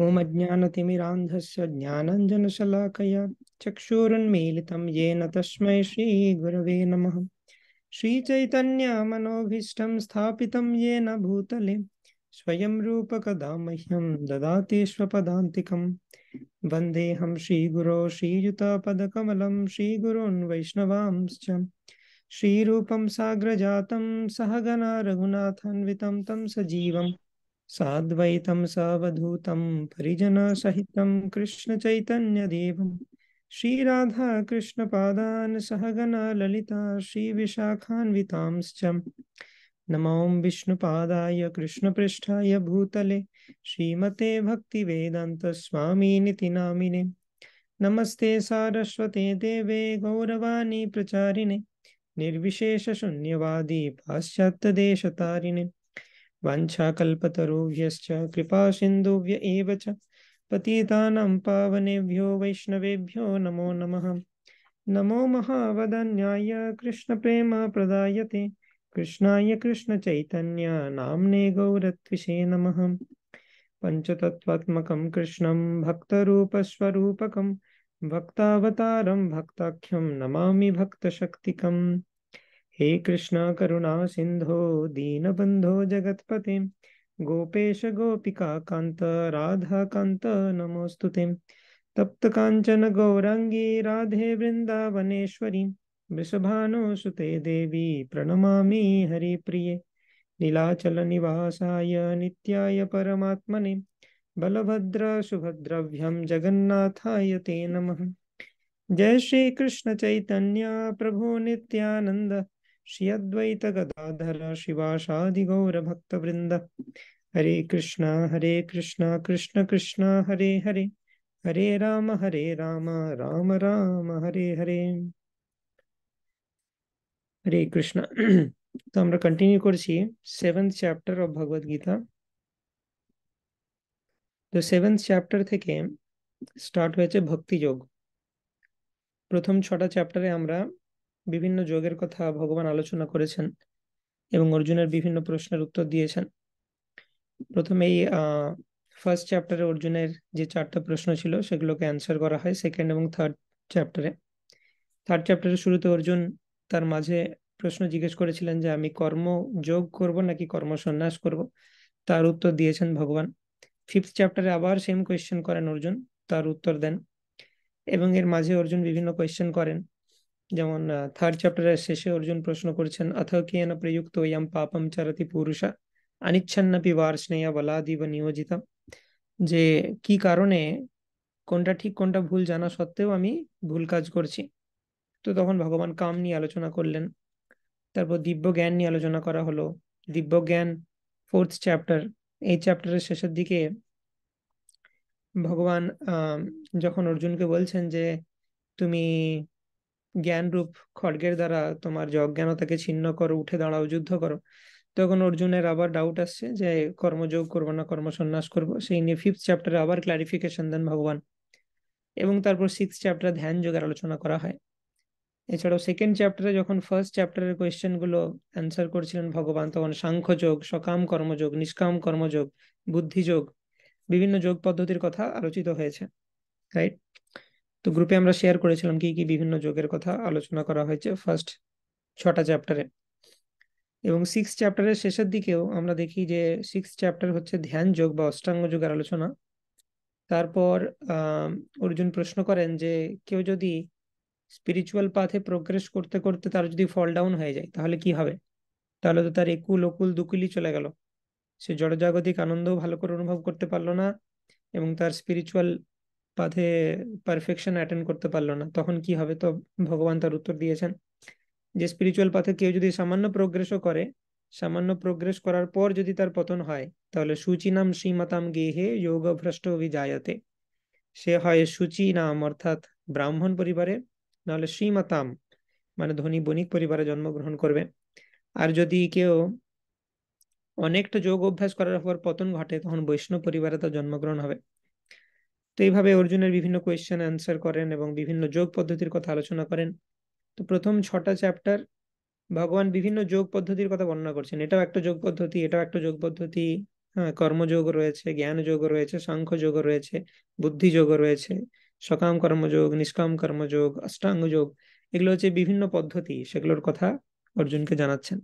ॐ अज्ञानतिमिरान्धस्य ज्ञानञ्जनशलाकया चक्षुरुन्मीलितं येन तस्मै श्रीगुरवे नमः श्रीचैतन्यमनोभीष्टं स्थापितं येन भूतले स्वयं रूपकदा मह्यं ददाति स्वपदान्तिकं वन्देऽहं श्रीगुरो श्रीयुतपदकमलं श्रीगुरून् वैष्णवांश्च श्रीरूपं साग्रजातं सहगना रघुनाथान्वितं तं सजीवम् साद्वैतं श्री राधा कृष्ण पादान सहगना ललिता श्री विष्णु नमों कृष्ण कृष्णपृष्ठाय भूतले श्रीमते भक्तिवेदान्तस्वामीनिति नामिने नमस्ते सारस्वते देवे गौरवाणी प्रचारिणे देश पाश्चात्यदेशतारिणे कृपा कृपासिन्धुभ्य एव च पतितानां पावनेभ्यो वैष्णवेभ्यो नमो नमः नमो महावदन्याय कृष्णप्रेमप्रदायते कृष्णाय कृष्णचैतन्य नाम्ने गौरत्विषे नमः पञ्चतत्त्वात्मकं कृष्णं भक्तरूपस्वरूपकं भक्तावतारं भक्ताख्यं नमामि भक्तशक्तिकम् हे कृष्णा करुणा सिन्धो दीनबन्धो जगत्पते गोपेश गोपिका राधा कांत नमोस्तुते तप्त कांचन गौरांगी राधे वृन्दावनेश्वरी वृषभानुसुते देवी प्रिय नीलाचल नीलाचलनिवासाय नित्याय परमात्मने सुभद्रव्यम जगन्नाथाय ते नमः जय श्री कृष्ण चैतन्य प्रभु नित्यानंद શિયદ્વૈતકદાધરા શિવાશાધી ગૌર ભક્તવૃંદ હરી કૃષ્ણ હરે કૃષ્ણ કૃષ્ણ કૃષ્ણ હરે હરે હરે રામ હરે રામ રામ રામ હરે હરે હરે કૃષ્ણ તો আমরা কন্টিনিউ করছি seventh chapter of Bhagavad Gita তো সেভেনথ চ্যাপ্টার থেকে স্টার্ট হয়েছে ভক্তিযোগ প্রথম ছটা চ্যাপ্টারে আমরা বিভিন্ন যোগের কথা ভগবান আলোচনা করেছেন এবং অর্জুনের বিভিন্ন প্রশ্নের উত্তর দিয়েছেন প্রথমেই ফার্স্ট চ্যাপ্টারে অর্জুনের যে চারটা প্রশ্ন ছিল সেগুলোকে অ্যান্সার করা হয় সেকেন্ড এবং থার্ড চ্যাপ্টারে থার্ড চ্যাপ্টারের শুরুতে অর্জুন তার মাঝে প্রশ্ন জিজ্ঞেস করেছিলেন যে আমি কর্ম যোগ করব নাকি কর্ম সন্ন্যাস করব তার উত্তর দিয়েছেন ভগবান ফিফথ চ্যাপ্টারে আবার সেম কোয়েশ্চেন করেন অর্জুন তার উত্তর দেন এবং এর মাঝে অর্জুন বিভিন্ন কোয়েশ্চেন করেন যেমন থার্ড চ্যাপ্টারের শেষে অর্জুন প্রশ্ন করছেন অথ কেন প্রযুক্ত ইয়াম পাপম চারতি পুরুষ অনিচ্ছন্নপি বলা বলাদিব নিয়োজিত যে কি কারণে কোনটা ঠিক কোনটা ভুল জানা সত্ত্বেও আমি ভুল কাজ করছি তো তখন ভগবান কাম নিয়ে আলোচনা করলেন তারপর দিব্য জ্ঞান নিয়ে আলোচনা করা হলো দিব্য জ্ঞান ফোর্থ চ্যাপ্টার এই চ্যাপ্টারের শেষের দিকে ভগবান যখন অর্জুনকে বলছেন যে তুমি জ্ঞানরূপ খড়গের দ্বারা তোমার যে অজ্ঞানতাকে ছিন্ন করো উঠে দাঁড়াও যুদ্ধ করো তখন অর্জুনের আবার ডাউট আসছে যে কর্মযোগ করবো না কর্মসন্ন্যাস করবো সেই নিয়ে ফিফথ চ্যাপ্টারে আবার ক্লারিফিকেশন দেন ভগবান এবং তারপর সিক্স চ্যাপ্টার ধ্যান যোগের আলোচনা করা হয় এছাড়াও সেকেন্ড চ্যাপ্টারে যখন ফার্স্ট চ্যাপ্টারের কোয়েশ্চেন গুলো অ্যান্সার করছিলেন ভগবান তখন সাংখ্য যোগ সকাম কর্মযোগ নিষ্কাম কর্মযোগ বুদ্ধিযোগ বিভিন্ন যোগ পদ্ধতির কথা আলোচিত হয়েছে রাইট তো গ্রুপে আমরা শেয়ার করেছিলাম কি কি বিভিন্ন যোগের কথা আলোচনা করা হয়েছে ফার্স্ট ছটা চ্যাপ্টারে এবং সিক্স চ্যাপ্টারের শেষের দিকেও আমরা দেখি যে সিক্স চ্যাপ্টার হচ্ছে ধ্যান যোগ বা অষ্টাঙ্গ যোগের আলোচনা তারপর অর্জুন প্রশ্ন করেন যে কেউ যদি স্পিরিচুয়াল পাথে প্রোগ্রেস করতে করতে তার যদি ফল ডাউন হয়ে যায় তাহলে কি হবে তাহলে তো তার একুল অকুল দুকুলই চলে গেল সে জড়জাগতিক আনন্দও ভালো করে অনুভব করতে পারলো না এবং তার স্পিরিচুয়াল পাথে পারফেকশন অ্যাটেন্ড করতে পারলো না তখন কি হবে তো ভগবান তার উত্তর দিয়েছেন যে স্পিরিচুয়াল পাথে কেউ যদি সামান্য প্রোগ্রেসও করে সামান্য প্রোগ্রেস করার পর যদি তার পতন হয় তাহলে সুচি নাম শ্রীমাতাম গেহে যোগ ভ্রষ্ট অভিজায়তে সে হয় সুচি নাম অর্থাৎ ব্রাহ্মণ পরিবারে নাহলে শ্রীমাতাম মানে ধনী বণিক পরিবারে জন্মগ্রহণ করবে আর যদি কেউ অনেকটা যোগ অভ্যাস করার পর পতন ঘটে তখন বৈষ্ণব পরিবারে তার জন্মগ্রহণ হবে তো এইভাবে অর্জুনের বিভিন্ন কোয়েশ্চেন অ্যান্সার করেন এবং বিভিন্ন যোগ পদ্ধতির কথা আলোচনা করেন তো প্রথম ছটা চ্যাপ্টার ভগবান বিভিন্ন যোগ পদ্ধতির কথা বর্ণনা করছেন এটাও একটা যোগ পদ্ধতি এটাও একটা যোগ পদ্ধতি হ্যাঁ কর্মযোগ রয়েছে জ্ঞান যোগ রয়েছে সাংখ্য যোগ রয়েছে বুদ্ধি যোগ রয়েছে সকাম কর্মযোগ নিষ্কাম কর্মযোগ অষ্টাঙ্গ যোগ এগুলো হচ্ছে বিভিন্ন পদ্ধতি সেগুলোর কথা অর্জুনকে জানাচ্ছেন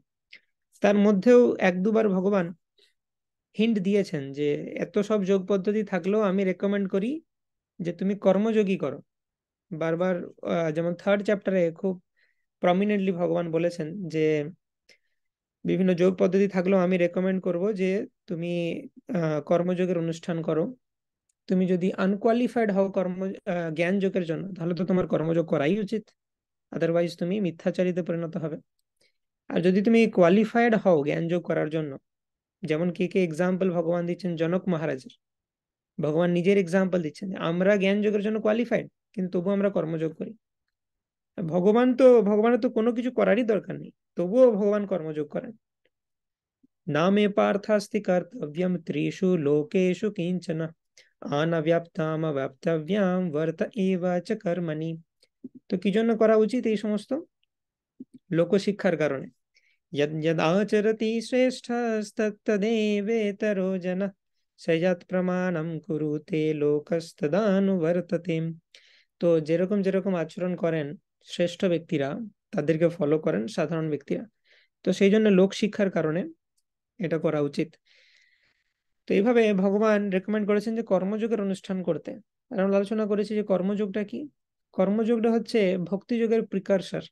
তার মধ্যেও এক দুবার ভগবান হিন্ট দিয়েছেন যে এত সব যোগ পদ্ধতি থাকলেও আমি রেকমেন্ড করি যে তুমি কর্মযোগী করো বারবার যেমন থার্ড চ্যাপ্টারে খুব প্রমিনেন্টলি ভগবান বলেছেন যে বিভিন্ন যোগ পদ্ধতি থাকলেও আমি রেকমেন্ড করব যে তুমি কর্মযোগের অনুষ্ঠান করো তুমি যদি আনকোয়ালিফাইড হও কর্ম জ্ঞান যোগের জন্য তাহলে তো তোমার কর্মযোগ করাই উচিত আদারওয়াইজ তুমি মিথ্যাচারিতে পরিণত হবে আর যদি তুমি কোয়ালিফাইড হও জ্ঞান যোগ করার জন্য যেমন কে কে এক্সাম্পল ভগবান দিচ্ছেন জনক মহারাজের ভগবান নিজের এক্সাম্পল দিচ্ছেন আমরা জ্ঞান যোগের জন্য কোয়ালিফাইড কিন্তু তবুও আমরা কর্মযোগ করি ভগবান তো ভগবানের তো কোনো কিছু করারই দরকার নেই তবুও ভগবান কর্মযোগ করেন নামে পার্থাস্তি কর্তব্যম ত্রিষু লোকেশু কিঞ্চন আনাব্যাপ্তাম অব্যাপ্তব্যাম বর্ত এবাচ কর্মণি তো কি জন্য করা উচিত এই সমস্ত লোকশিক্ষার কারণে यद्यदाचरति श्रेष्ठस्तत्तदेवेतरो जनः स यत्प्रमाणं কুরুতে লোকস্তদানুবর্ততে তো যেরকম যেরকম আচরণ করেন শ্রেষ্ঠ ব্যক্তিরা তাদেরকে ফলো করেন সাধারণ ব্যক্তিরা তো সেই জন্য লোক শিক্ষার কারণে এটা করা উচিত তো এইভাবে ভগবান রেকমেন্ড করেছেন যে কর্মযোগের অনুষ্ঠান করতে আর আমরা আলোচনা করেছি যে কর্মযোগটা কি কর্মযোগটা হচ্ছে ভক্তিযোগের প্রিকার্সার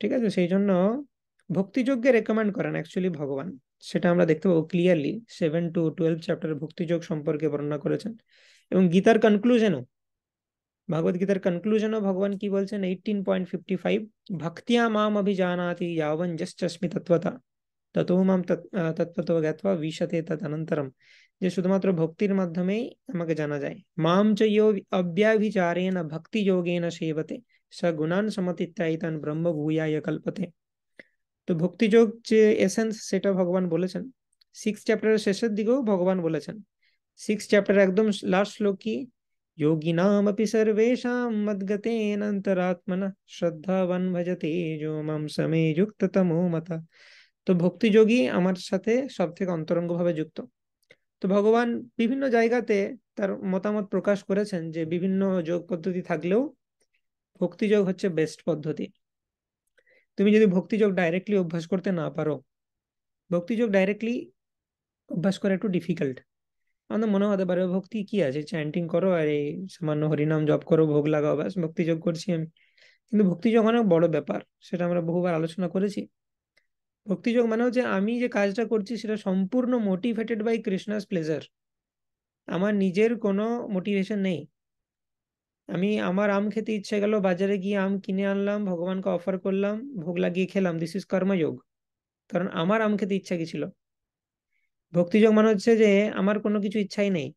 ঠিক আছে সেই জন্য भक्ति योग्य रेकमेंड করেন एक्चुअली भगवान সেটা আমরা দেখতে পাবো ক্লিয়ারলি 7 টু 12 চ্যাপ্টারে ভক্তি যোগ সম্পর্কে বর্ণনা করেছেন এবং গীতার কনক্লুশনে মাগবত গীতার কনক্লুশনে ভগবান কি বলছেন 18.55 ভক্তিয়াম আম অভিজানাতি 야বঞ্জস্তস্মি তত্ত্বত ততোমম তত্ত্বতব গetva বিশতেত অনন্তরম যে শুধু মাত্র ভক্তির মাধ্যমে আমাদেরকে জানা যায় মাম চ ইও অব্যভিচারেন ভক্তি যোগেণ সেवते স গুণান সমতি তৈতন ব্রহ্ম ভূয়ায় কল্পতে তো ভক্তিযোগ যে এসেন্স সেটা ভগবান বলেছেন সিক্স চ্যাপ্টারের শেষের দিকেও ভগবান বলেছেন সিক্স চ্যাপ্টার একদম লাস্ট শ্লোক কি যোগিনাম অপি সর্বেশাম মদ্গতেন অন্তরাত্মনা শ্রদ্ধাবান ভজতে যো মাম সমে যুক্ত তমো মতা তো ভক্তি আমার সাথে সব থেকে অন্তরঙ্গভাবে যুক্ত তো ভগবান বিভিন্ন জায়গাতে তার মতামত প্রকাশ করেছেন যে বিভিন্ন যোগ পদ্ধতি থাকলেও ভক্তিযোগ হচ্ছে বেস্ট পদ্ধতি তুমি যদি ভক্তিযোগ ডাইরেক্টলি অভ্যাস করতে না পারো ভক্তিযোগ ডাইরেক্টলি অভ্যাস করা একটু ডিফিকাল্ট আমাদের মনে হতে পারে ভক্তি কি আছে চ্যান্টিং করো আর এই সামান্য হরিনাম জপ করো ভোগ লাগাও ব্যাস ভক্তিযোগ করছি আমি কিন্তু ভক্তিযোগ অনেক বড় ব্যাপার সেটা আমরা বহুবার আলোচনা করেছি ভক্তিযোগ মানে হচ্ছে আমি যে কাজটা করছি সেটা সম্পূর্ণ মোটিভেটেড বাই কৃষ্ণাস প্লেজার আমার নিজের কোনো মোটিভেশন নেই আমি আমার আম খেতে ইচ্ছে গেল বাজারে গিয়ে আম কিনে আনলাম ভগবানকে অফার করলাম ভোগ লাগিয়ে খেলাম দিস ইজ কর্মযোগ কারণ আমার আম খেতে ইচ্ছা কি ছিল ভক্তিযোগ মানে হচ্ছে যে আমার কোনো কিছু ইচ্ছাই নেই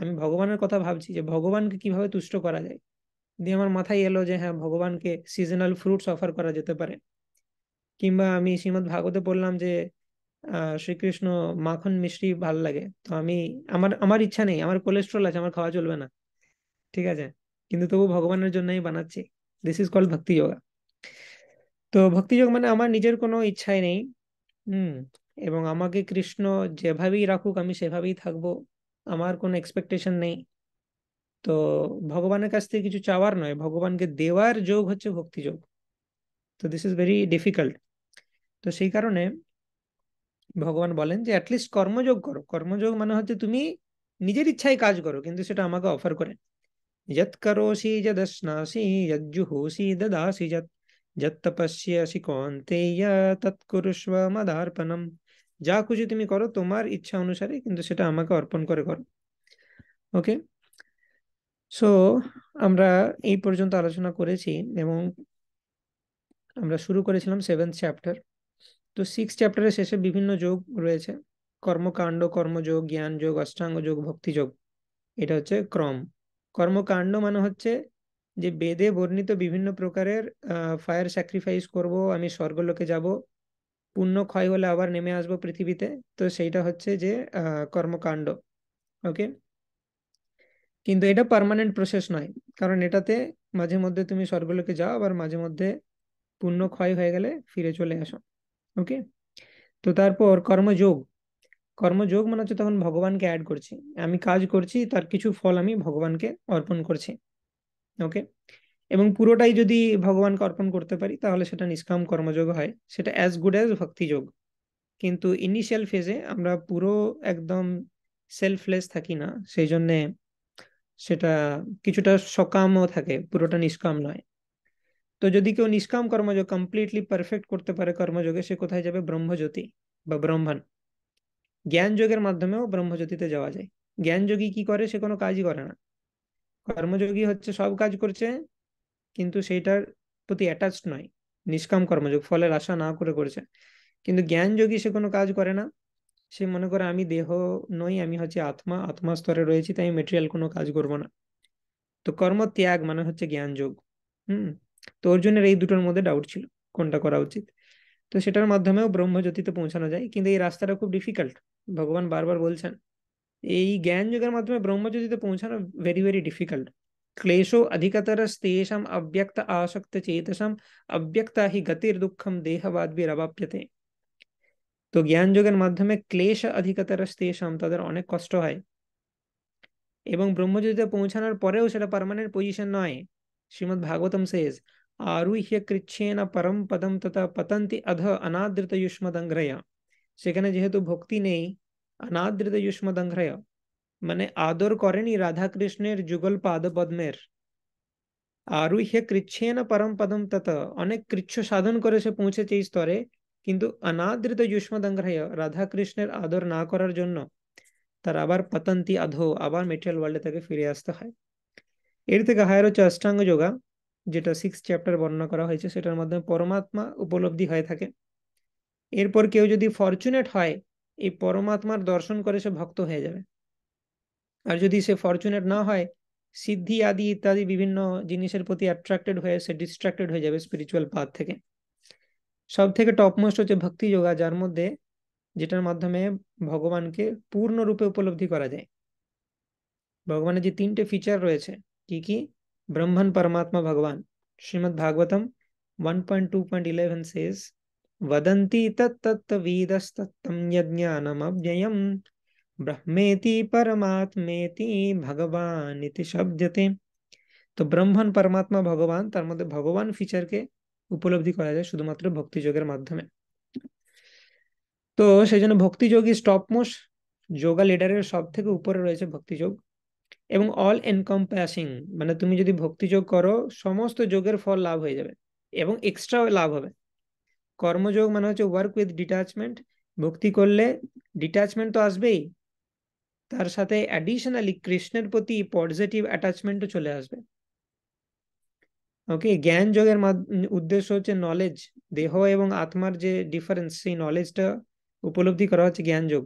আমি ভগবানের কথা ভাবছি যে ভগবানকে কিভাবে তুষ্ট করা যায় দিয়ে আমার মাথায় এলো যে হ্যাঁ ভগবানকে সিজনাল ফ্রুটস অফার করা যেতে পারে কিংবা আমি শ্রীমদ ভাগবতে বললাম যে শ্রীকৃষ্ণ মাখন মিষ্টি ভাল লাগে তো আমি আমার আমার ইচ্ছা নেই আমার কোলেস্ট্রল আছে আমার খাওয়া চলবে না ঠিক আছে কিন্তু তবু ভগবানের জন্যই বানাচ্ছি দিস ইজ কল ভক্তি যোগা তো ভক্তি যোগ মানে আমার নিজের কোনো ইচ্ছাই নেই হুম এবং আমাকে কৃষ্ণ যেভাবেই রাখুক আমি সেভাবেই থাকব আমার কোনো এক্সপেকটেশন নেই তো ভগবানের কাছ থেকে কিছু চাওয়ার নয় ভগবানকে দেওয়ার যোগ হচ্ছে ভক্তি যোগ তো দিস ইজ ভেরি ডিফিকাল্ট তো সেই কারণে ভগবান বলেন যে অ্যাটলিস্ট কর্মযোগ করো কর্মযোগ মানে হচ্ছে তুমি নিজের ইচ্ছায় কাজ করো কিন্তু সেটা আমাকে অফার করেন यत् करोषि यदश्नासि यज्जुहोषि ददासि जत् जतपश्यसि कौन्तेया तत्कृश्वमदार्पणं जाकुजि तुमि करो तुमार इच्छा अनुसार ही किंतु সেটা আমাকে অর্পণ করে কর ওকে সো আমরা এই পর্যন্ত আলোচনা করেছি এবং আমরা শুরু করেছিলাম সেভেনথ চ্যাপ্টার তো সিক্স চ্যাপ্টারের শেষে বিভিন্ন যোগ রয়েছে কর্মকাণ্ড কর্মযোগ জ্ঞানযোগ অষ্টাঙ্গ যোগ ভক্তিযোগ এটা হচ্ছে ক্রম কর্মকাণ্ড মানে হচ্ছে যে বেদে বর্ণিত বিভিন্ন প্রকারের ফায়ার স্যাক্রিফাইস করব আমি স্বর্গলোকে যাব পুণ্য ক্ষয় হলে আবার নেমে আসব পৃথিবীতে তো সেইটা হচ্ছে যে কর্মকাণ্ড ওকে কিন্তু এটা পারমানেন্ট প্রসেস নয় কারণ এটাতে মাঝে মধ্যে তুমি স্বর্গলোকে যাও আবার মাঝে মধ্যে পুণ্য ক্ষয় হয়ে গেলে ফিরে চলে আসো ওকে তো তারপর কর্মযোগ কর্মযোগ মানে হচ্ছে তখন ভগবানকে অ্যাড করছি আমি কাজ করছি তার কিছু ফল আমি ভগবানকে অর্পণ করছি ওকে এবং পুরোটাই যদি ভগবানকে অর্পণ করতে পারি তাহলে সেটা নিষ্কাম কর্মযোগ হয় সেটা অ্যাজ গুড অ্যাজ ভক্তিযোগ কিন্তু ইনিশিয়াল ফেজে আমরা পুরো একদম সেলফলেস থাকি না সেই জন্যে সেটা কিছুটা সকামও থাকে পুরোটা নিষ্কাম নয় তো যদি কেউ নিষ্কাম কর্মযোগ কমপ্লিটলি পারফেক্ট করতে পারে কর্মযোগে সে কোথায় যাবে ব্রহ্মজ্যোতি বা ব্রহ্মান জ্ঞান যোগের মাধ্যমেও ব্রহ্মজ্যোতিতে যাওয়া যায় জ্ঞান যোগী কি করে সে কোনো কাজই করে না কর্মযোগী হচ্ছে সব কাজ করছে কিন্তু সেইটার প্রতি অ্যাটাচড নয় নিষ্কাম কর্মযোগ ফলের আশা না করে করছে কিন্তু জ্ঞান যোগী সে কোনো কাজ করে না সে মনে করে আমি দেহ নই আমি হচ্ছে আত্মা আত্মা স্তরে রয়েছি তাই মেটেরিয়াল কোনো কাজ করব না তো কর্ম ত্যাগ মানে হচ্ছে জ্ঞান যোগ হুম তো অর্জুনের এই দুটোর মধ্যে ডাউট ছিল কোনটা করা উচিত তো সেটার মাধ্যমেও ব্রহ্মজ্যোতিতে পৌঁছানো যায় কিন্তু এই রাস্তাটা খুব ডিফিকাল্ট भगवान बारबार बोलछन एई ज्ञान योगের মাধ্যমে ব্রহ্মচর্যতে পৌঁছানো वेरी वेरी ডিফিকাল্ট ক্লেশো অধিকতর স্থেષম অব্যক্ত আসক্ত চেতসম অব্যক্তহি গতির দুঃখম দেহবাদবি রাবপেতে তো জ্ঞান যোগের মাধ্যমে ক্লেশ অধিকতর স্থেশান্তার অনেক কষ্ট হয় এবং ব্রহ্মচর্যতে পৌঁছানোর পরেও সেটা পার্মানেন্ট পজিশন নয় শ্রীমদ ভাগবতম সেস আরুইহ্য কৃচ্ছেন পরম পদম তথা পতন্তি adh अनाद्रित युष्मदंग्रय সেখানে যেহেতু ভক্তি নেই অনাদৃত যুষ্মদঙ্ঘ্রয় মানে আদর করেনি রাধাকৃষ্ণের যুগল পাদ পদ্মের আরুহ্য কৃচ্ছেন পরম পদম তত অনেক কৃচ্ছ সাধন করে সে পৌঁছেছে এই স্তরে কিন্তু অনাদৃত যুষ্মদঙ্ঘ্রয় রাধা আদর না করার জন্য তার আবার পতন্তি আধো আবার মেটেরিয়াল ওয়ার্ল্ডে তাকে ফিরে আসতে হয় এর থেকে হায়ার হচ্ছে অষ্টাঙ্গ যোগা যেটা সিক্স চ্যাপ্টার বর্ণনা করা হয়েছে সেটার মাধ্যমে পরমাত্মা উপলব্ধি হয়ে থাকে এরপর কেউ যদি ফরচুনেট হয় এই পরমাত্মার দর্শন করে সে ভক্ত হয়ে যাবে আর যদি সে ফরচুনেট না হয় সিদ্ধি আদি ইত্যাদি বিভিন্ন জিনিসের প্রতি অ্যাট্রাক্টেড হয়ে সে ডিস্ট্রাক্টেড হয়ে যাবে স্পিরিচুয়াল পাথ থেকে সব থেকে টপমোস্ট হচ্ছে ভক্তি যোগা যার মধ্যে যেটার মাধ্যমে ভগবানকে পূর্ণরূপে উপলব্ধি করা যায় ভগবানের যে তিনটে ফিচার রয়েছে কি কি ব্রহ্মণ পরমাত্মা ভগবান Srimad Bhagavatam one point point two eleven সেস वदन्ति तत्तत्तवीदस्तत्तं यज्ञानमव्ययम् ब्रह्मेति परमात्मेति ভগবান ইতি শব্দতে তো ব্রহ্মণ পরমাত্মা ভগবান তার মধ্যে ভগবান ফিচারকে উপলব্ধি করা যায় শুধুমাত্র ভক্তিযোগের মাধ্যমে তো সেই জন্য ভক্তিযোগই স্টপমোস্ট যোগা লিডারের সব থেকে উপরে রয়েছে ভক্তিযোগ এবং অল এনকম্প্যাসিং মানে তুমি যদি ভক্তিযোগ করো সমস্ত যোগের ফল লাভ হয়ে যাবে এবং এক্সট্রা লাভ হবে কর্মযোগ মানে হচ্ছে ওয়ার্ক উইথ ডিটাচমেন্ট ভক্তি করলে ডিটাচমেন্ট তো আসবেই তার সাথে অ্যাডিশনালি কৃষ্ণের প্রতি পজিটিভ অ্যাটাচমেন্টও চলে আসবে ওকে জ্ঞান যোগের উদ্দেশ্য হচ্ছে নলেজ দেহ এবং আত্মার যে ডিফারেন্স সেই নলেজটা উপলব্ধি করা হচ্ছে জ্ঞান যোগ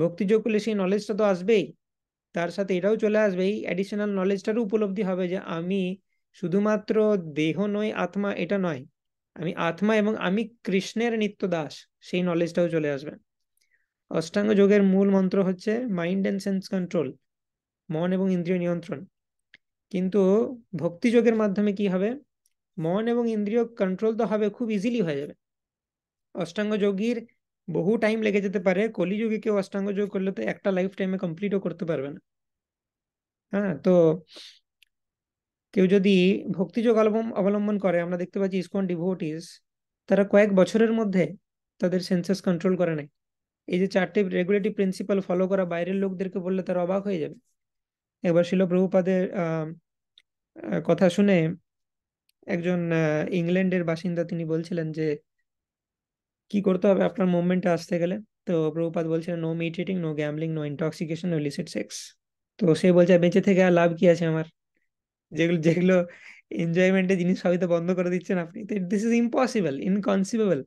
ভক্তি যোগ করলে সেই নলেজটা তো আসবেই তার সাথে এটাও চলে আসবে এই অ্যাডিশনাল নলেজটারও উপলব্ধি হবে যে আমি শুধুমাত্র দেহ নয় আত্মা এটা নয় আমি আত্মা এবং আমি কৃষ্ণের নিত্য দাস সেই নলেজটাও চলে আসবে অষ্টাঙ্গ যোগের মূল মন্ত্র হচ্ছে মাইন্ড অ্যান্ড সেন্স কন্ট্রোল মন এবং ইন্দ্রিয় নিয়ন্ত্রণ কিন্তু ভক্তি যোগের মাধ্যমে কি হবে মন এবং ইন্দ্রিয় কন্ট্রোল তো হবে খুব ইজিলি হয়ে যাবে অষ্টাঙ্গ যোগীর বহু টাইম লেগে যেতে পারে কলিযুগে কেউ অষ্টাঙ্গ যোগ করলে তো একটা লাইফ টাইমে কমপ্লিটও করতে পারবে না হ্যাঁ তো কেউ যদি ভক্তিযোগ অবলম্বন করে আমরা দেখতে পাচ্ছি ইসকন ডিভোটিস তারা কয়েক বছরের মধ্যে তাদের সেন্সাস কন্ট্রোল করে নেয় এই যে চারটি রেগুলেটিভ প্রিন্সিপাল ফলো করা বাইরের লোকদেরকে বললে তারা অবাক হয়ে যাবে একবার শিল প্রভুপাদের কথা শুনে একজন ইংল্যান্ডের বাসিন্দা তিনি বলছিলেন যে কি করতে হবে আপনার মুভমেন্টে আসতে গেলে তো প্রভুপাদ বলছিলেন no meat eating no gambling no intoxication no illicit sex তো সে বলছে বেঁচে থেকে আর লাভ কি আছে আমার যেগুলো যেগুলো এনজয়মেন্টের জিনিস সবই তো বন্ধ করে দিচ্ছেন আপনি this is impossible inconceivable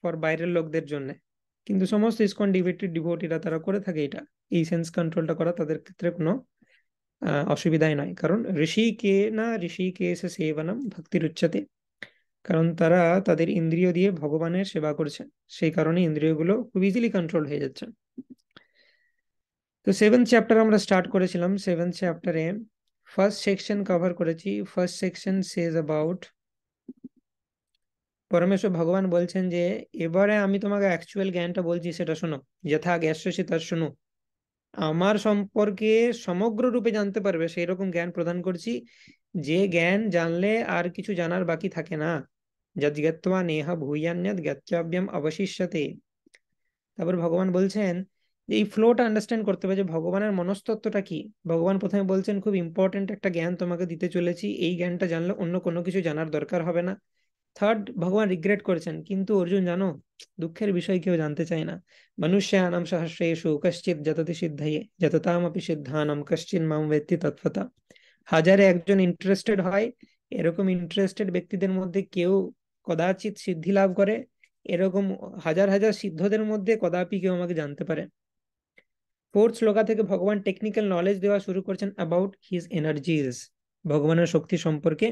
for বাইরের লোকদের জন্য কিন্তু সমস্ত ইসকন ডিভেটেড ডিভোটিরা তারা করে থাকে এটা এই সেন্স কন্ট্রোলটা করা তাদের ক্ষেত্রে কোনো অসুবিধাই নয় কারণ ঋষি কে না ঋষি কে এসে সেবানাম ভক্তির উচ্চতে কারণ তারা তাদের ইন্দ্রিয় দিয়ে ভগবানের সেবা করছেন সেই কারণে ইন্দ্রিয়গুলো খুব ইজিলি কন্ট্রোল হয়ে যাচ্ছে তো সেভেন চ্যাপ্টার আমরা স্টার্ট করেছিলাম সেভেন চ্যাপ্টারে ফার্স্ট সেকশন কভার করেছি ফার্স্ট সেকশন সেজ অ্যাবাউট পরমেশ্বর ভগবান বলছেন যে এবারে আমি তোমাকে অ্যাকচুয়াল জ্ঞানটা বলছি সেটা শোনো যথা জ্ঞাসী তার শোনো আমার সম্পর্কে সমগ্র রূপে জানতে পারবে সেই রকম জ্ঞান প্রদান করছি যে জ্ঞান জানলে আর কিছু জানার বাকি থাকে না যজ্ঞত্বা নেহা ভূয়ান্যাত জ্ঞাত অবশিষ্যতে তারপর ভগবান বলছেন যে এই ফ্লোটা আন্ডারস্ট্যান্ড করতে হবে যে ভগবানের মনস্তত্ত্বটা কি ভগবান প্রথমে বলছেন খুব ইম্পর্টেন্ট একটা জ্ঞান তোমাকে দিতে চলেছি এই জ্ঞানটা জানলে অন্য কোনো কিছু জানার দরকার হবে না থার্ড ভগবান রিগ্রেট করেছেন কিন্তু অর্জুন জানো দুঃখের বিষয় কেউ জানতে চায় না মনুষ্যানাম সহস্রেষু কশ্চিত যততি সিদ্ধাইয়ে যততাম আপি সিদ্ধানম কশ্চিন মাম ব্যক্তি তৎফতা হাজারে একজন ইন্টারেস্টেড হয় এরকম ইন্টারেস্টেড ব্যক্তিদের মধ্যে কেউ কদাচিৎ সিদ্ধি লাভ করে এরকম হাজার হাজার সিদ্ধদের মধ্যে কদাপি কেউ আমাকে জানতে পারে ফোর্থ শ্লোকা থেকে ভগবান টেকনিক্যাল নলেজ দেওয়া শুরু করছেন অ্যাবাউট হিজ এনার্জিজ ভগবানের শক্তি সম্পর্কে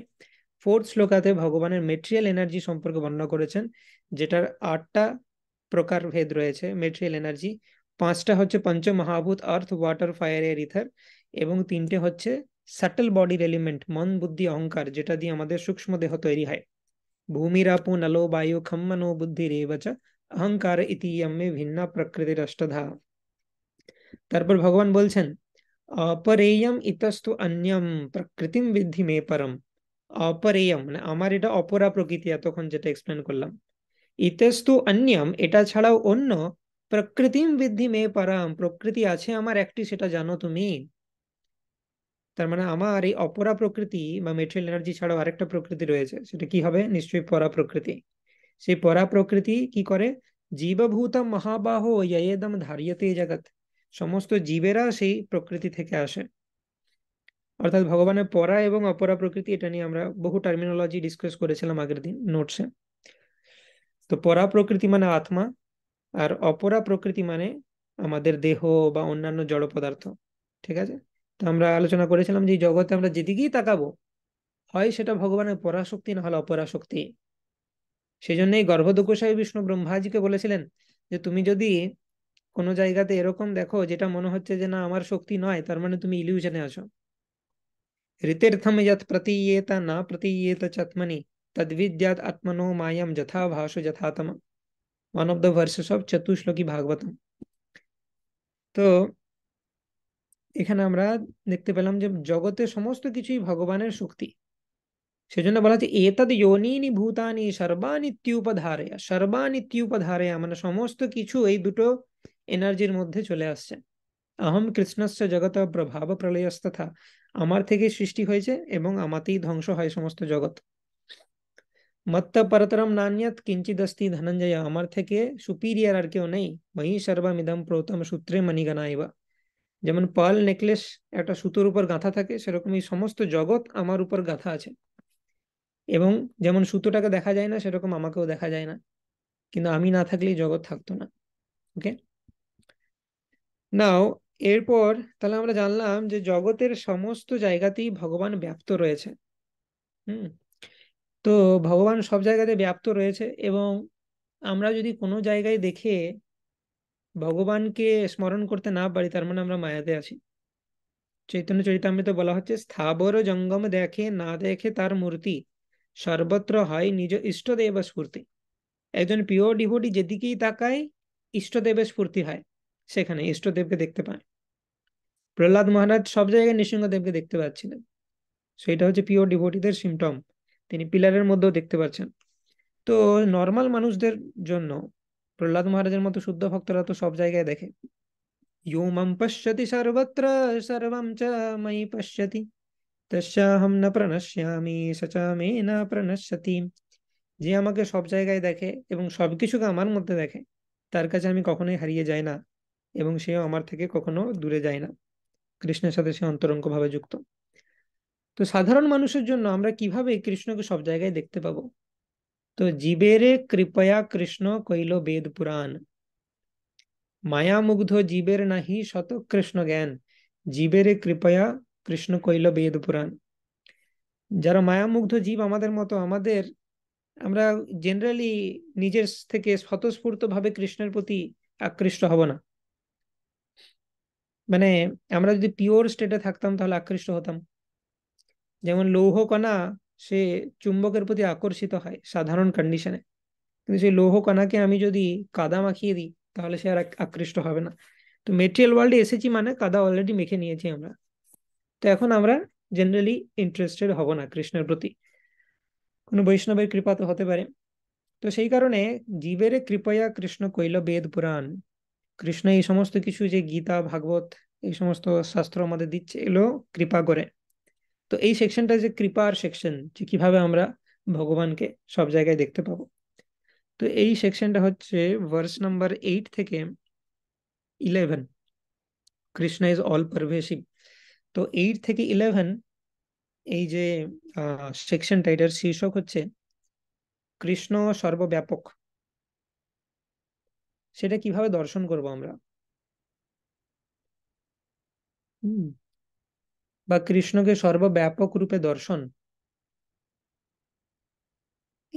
ফোর্থ শ্লোকাতে ভগবানের মেটেরিয়াল এনার্জি সম্পর্কে বর্ণনা করেছেন যেটার আটটা প্রকার ভেদ রয়েছে মেটেরিয়াল এনার্জি পাঁচটা হচ্ছে পঞ্চ মহাভূত আর্থ ওয়াটার ফায়ার এর ইথার এবং তিনটে হচ্ছে সাটল বডির এলিমেন্ট মন বুদ্ধি অহংকার যেটা দিয়ে আমাদের সূক্ষ্ম দেহ তৈরি হয় ভূমিরাপু নলো বায়ু খম্মনো বুদ্ধি রেবচ অহংকার ইতি ভিন্ন প্রকৃতির অষ্টধা তারপর ভগবান বলছেন অপরেয়ম ইতস্তু অন্যম প্রকৃতিম বিদ্ধি মে পরম অপরেয়ম মানে আমার এটা অপরা প্রকৃতি এতক্ষণ যেটা এক্সপ্লেন করলাম ইতস্তু অন্যম এটা ছাড়াও অন্য প্রকৃতিম বিদ্ধি মে পরম প্রকৃতি আছে আমার একটি সেটা জানো তুমি তার মানে আমার এই অপরা প্রকৃতি বা মেটেরিয়াল এনার্জি ছাড়াও আরেকটা প্রকৃতি রয়েছে সেটা কি হবে নিশ্চয়ই পরা প্রকৃতি সেই পরা প্রকৃতি কি করে জীবভূত মহাবাহ ইয়েদম ধারিয়তে জগৎ সমস্ত জীবেরা সেই প্রকৃতি থেকে আসে অর্থাৎ ভগবানের পরা এবং অপরা প্রকৃতি এটা নিয়ে আমরা বহু টার্মিনোলজি ডিসকাস করেছিলাম আগের দিন নোটসে তো পরা প্রকৃতি মানে আত্মা আর অপরা প্রকৃতি মানে আমাদের দেহ বা অন্যান্য জড় পদার্থ ঠিক আছে তো আমরা আলোচনা করেছিলাম যে জগতে আমরা যেদিকেই তাকাবো হয় সেটা ভগবানের পরাশক্তি না হলে শক্তি সেই জন্যই গর্ভদকোষায় বিষ্ণু ব্রহ্মাজিকে বলেছিলেন যে তুমি যদি কোনো জায়গাতে এরকম দেখো যেটা মনে হচ্ছে যে না আমার শক্তি নয় তার মানে তুমি ইলিউশনে আছো ঋতীর্থম যৎ প্রতীয়েত না প্রতীয়েত চাত্মনি তদ্বিদ্যাৎ আত্মনো মায়াম যথা ভাষ যথাতম one of the verses of Chatushloki Bhagavatam তো এখানে আমরা দেখতে পেলাম যে জগতে সমস্ত কিছুই ভগবানের শক্তি সেজন্য বলা হচ্ছে এতদ ইয়োনিনি ভূতানি সর্বানিত্যুপধারয়া সর্বানিত্যুপধারয়া মানে সমস্ত কিছু এই দুটো এনার্জির মধ্যে চলে আসছে আহম কৃষ্ণস্য জগত প্রভাব প্রলয়স্তথা আমার থেকে সৃষ্টি হয়েছে এবং আমাতেই ধ্বংস হয় সমস্ত জগৎ মত্ত পরতরম নান্যত কিঞ্চিদস্তি ধনঞ্জয় আমার থেকে সুপিরিয়ার আর কেউ নেই মহি সর্বামিদম প্রোতম সূত্রে মণিগণা এবা যেমন পাল নেকলেস একটা সুতোর উপর গাঁথা থাকে সেরকমই সমস্ত জগৎ আমার উপর গাঁথা আছে এবং যেমন সুতোটাকে দেখা যায় না সেরকম আমাকেও দেখা যায় না কিন্তু আমি না থাকলেই জগৎ থাকতো না ওকে নাও এরপর তাহলে আমরা জানলাম যে জগতের সমস্ত জায়গাতেই ভগবান ব্যাপ্ত রয়েছে হুম তো ভগবান সব জায়গাতে ব্যাপ্ত রয়েছে এবং আমরা যদি কোনো জায়গায় দেখে ভগবানকে স্মরণ করতে না পারি তার মানে আমরা মায়াতে আছি চৈতন্য চরিতামৃত বলা হচ্ছে স্থাবর জঙ্গম দেখে না দেখে তার মূর্তি সর্বত্র হয় নিজ ইষ্টদেব স্ফূর্তি একজন পিওর ডিভোটি যেদিকেই তাকায় ইষ্টদেবের স্ফূর্তি হয় সেখানে ইষ্টদেবকে দেখতে পায় প্রহ্লাদ মহারাজ সব জায়গায় নৃসিংহদেবকে দেখতে পাচ্ছিলেন সেটা হচ্ছে পিওর ডিভোটিদের সিমটম তিনি পিলারের মধ্যেও দেখতে পাচ্ছেন তো নর্মাল মানুষদের জন্য প্রহ্লাদ মহারাজের মতো শুদ্ধ ভক্তরা তো সব জায়গায় দেখে ইউমম পশ্যতি সর্বত্র সর্বম চ ময়ি পশ্যতি তস্যাহম না প্রণশ্যামি সচামে না প্রণশ্যতি যে আমাকে সব জায়গায় দেখে এবং কিছুকে আমার মধ্যে দেখে তার কাছে আমি কখনোই হারিয়ে যাই না এবং সেও আমার থেকে কখনো দূরে যায় না কৃষ্ণের সাথে সে অন্তরঙ্গভাবে যুক্ত তো সাধারণ মানুষের জন্য আমরা কিভাবে কৃষ্ণকে সব জায়গায় দেখতে পাবো তো জীবেরে কৃপয়া কৃষ্ণ কৈল বেদ পুরাণ মায়ামুগ্ধ জীবের নাহি শত কৃষ্ণ জ্ঞান জীবেরে কৃপয়া কৃষ্ণ কৈল বেদ পুরাণ যারা মায়ামুগ্ধ জীব আমাদের মতো আমাদের আমরা জেনারেলি নিজের থেকে স্বতঃস্ফূর্ত ভাবে কৃষ্ণের প্রতি আকৃষ্ট হব না মানে আমরা যদি পিওর স্টেটে থাকতাম তাহলে আকৃষ্ট হতাম যেমন লৌহ কণা সে চুম্বকের প্রতি আকর্ষিত হয় সাধারণ কন্ডিশনে কিন্তু সেই লৌহ কণাকে আমি যদি কাদা মাখিয়ে দিই তাহলে সে আর আকৃষ্ট হবে না তো মেটেরিয়াল ওয়ার্ল্ডে এসেছি মানে কাদা অলরেডি মেখে নিয়েছি আমরা তো এখন আমরা জেনারেলি ইন্টারেস্টেড হব না কৃষ্ণের প্রতি কোনো বৈষ্ণবের কৃপা তো হতে পারে তো সেই কারণে জীবের কৃপয়া কৃষ্ণ কৈল বেদ পুরাণ কৃষ্ণ এই সমস্ত কিছু যে গীতা ভাগবত এই সমস্ত শাস্ত্র আমাদের দিচ্ছে এলো কৃপা করে তো এই সেকশনটা যে কৃপার সেকশন যে কিভাবে আমরা ভগবানকে সব জায়গায় দেখতে পাবো তো এই সেকশনটা হচ্ছে ভার্স নাম্বার এইট থেকে eleven Krishna is all pervasive তো এইট থেকে ইলেভেন এই যে সেকশন এটার শীর্ষক হচ্ছে কৃষ্ণ সর্বব্যাপক সেটা কিভাবে দর্শন করব আমরা বা কৃষ্ণকে সর্বব্যাপক রূপে দর্শন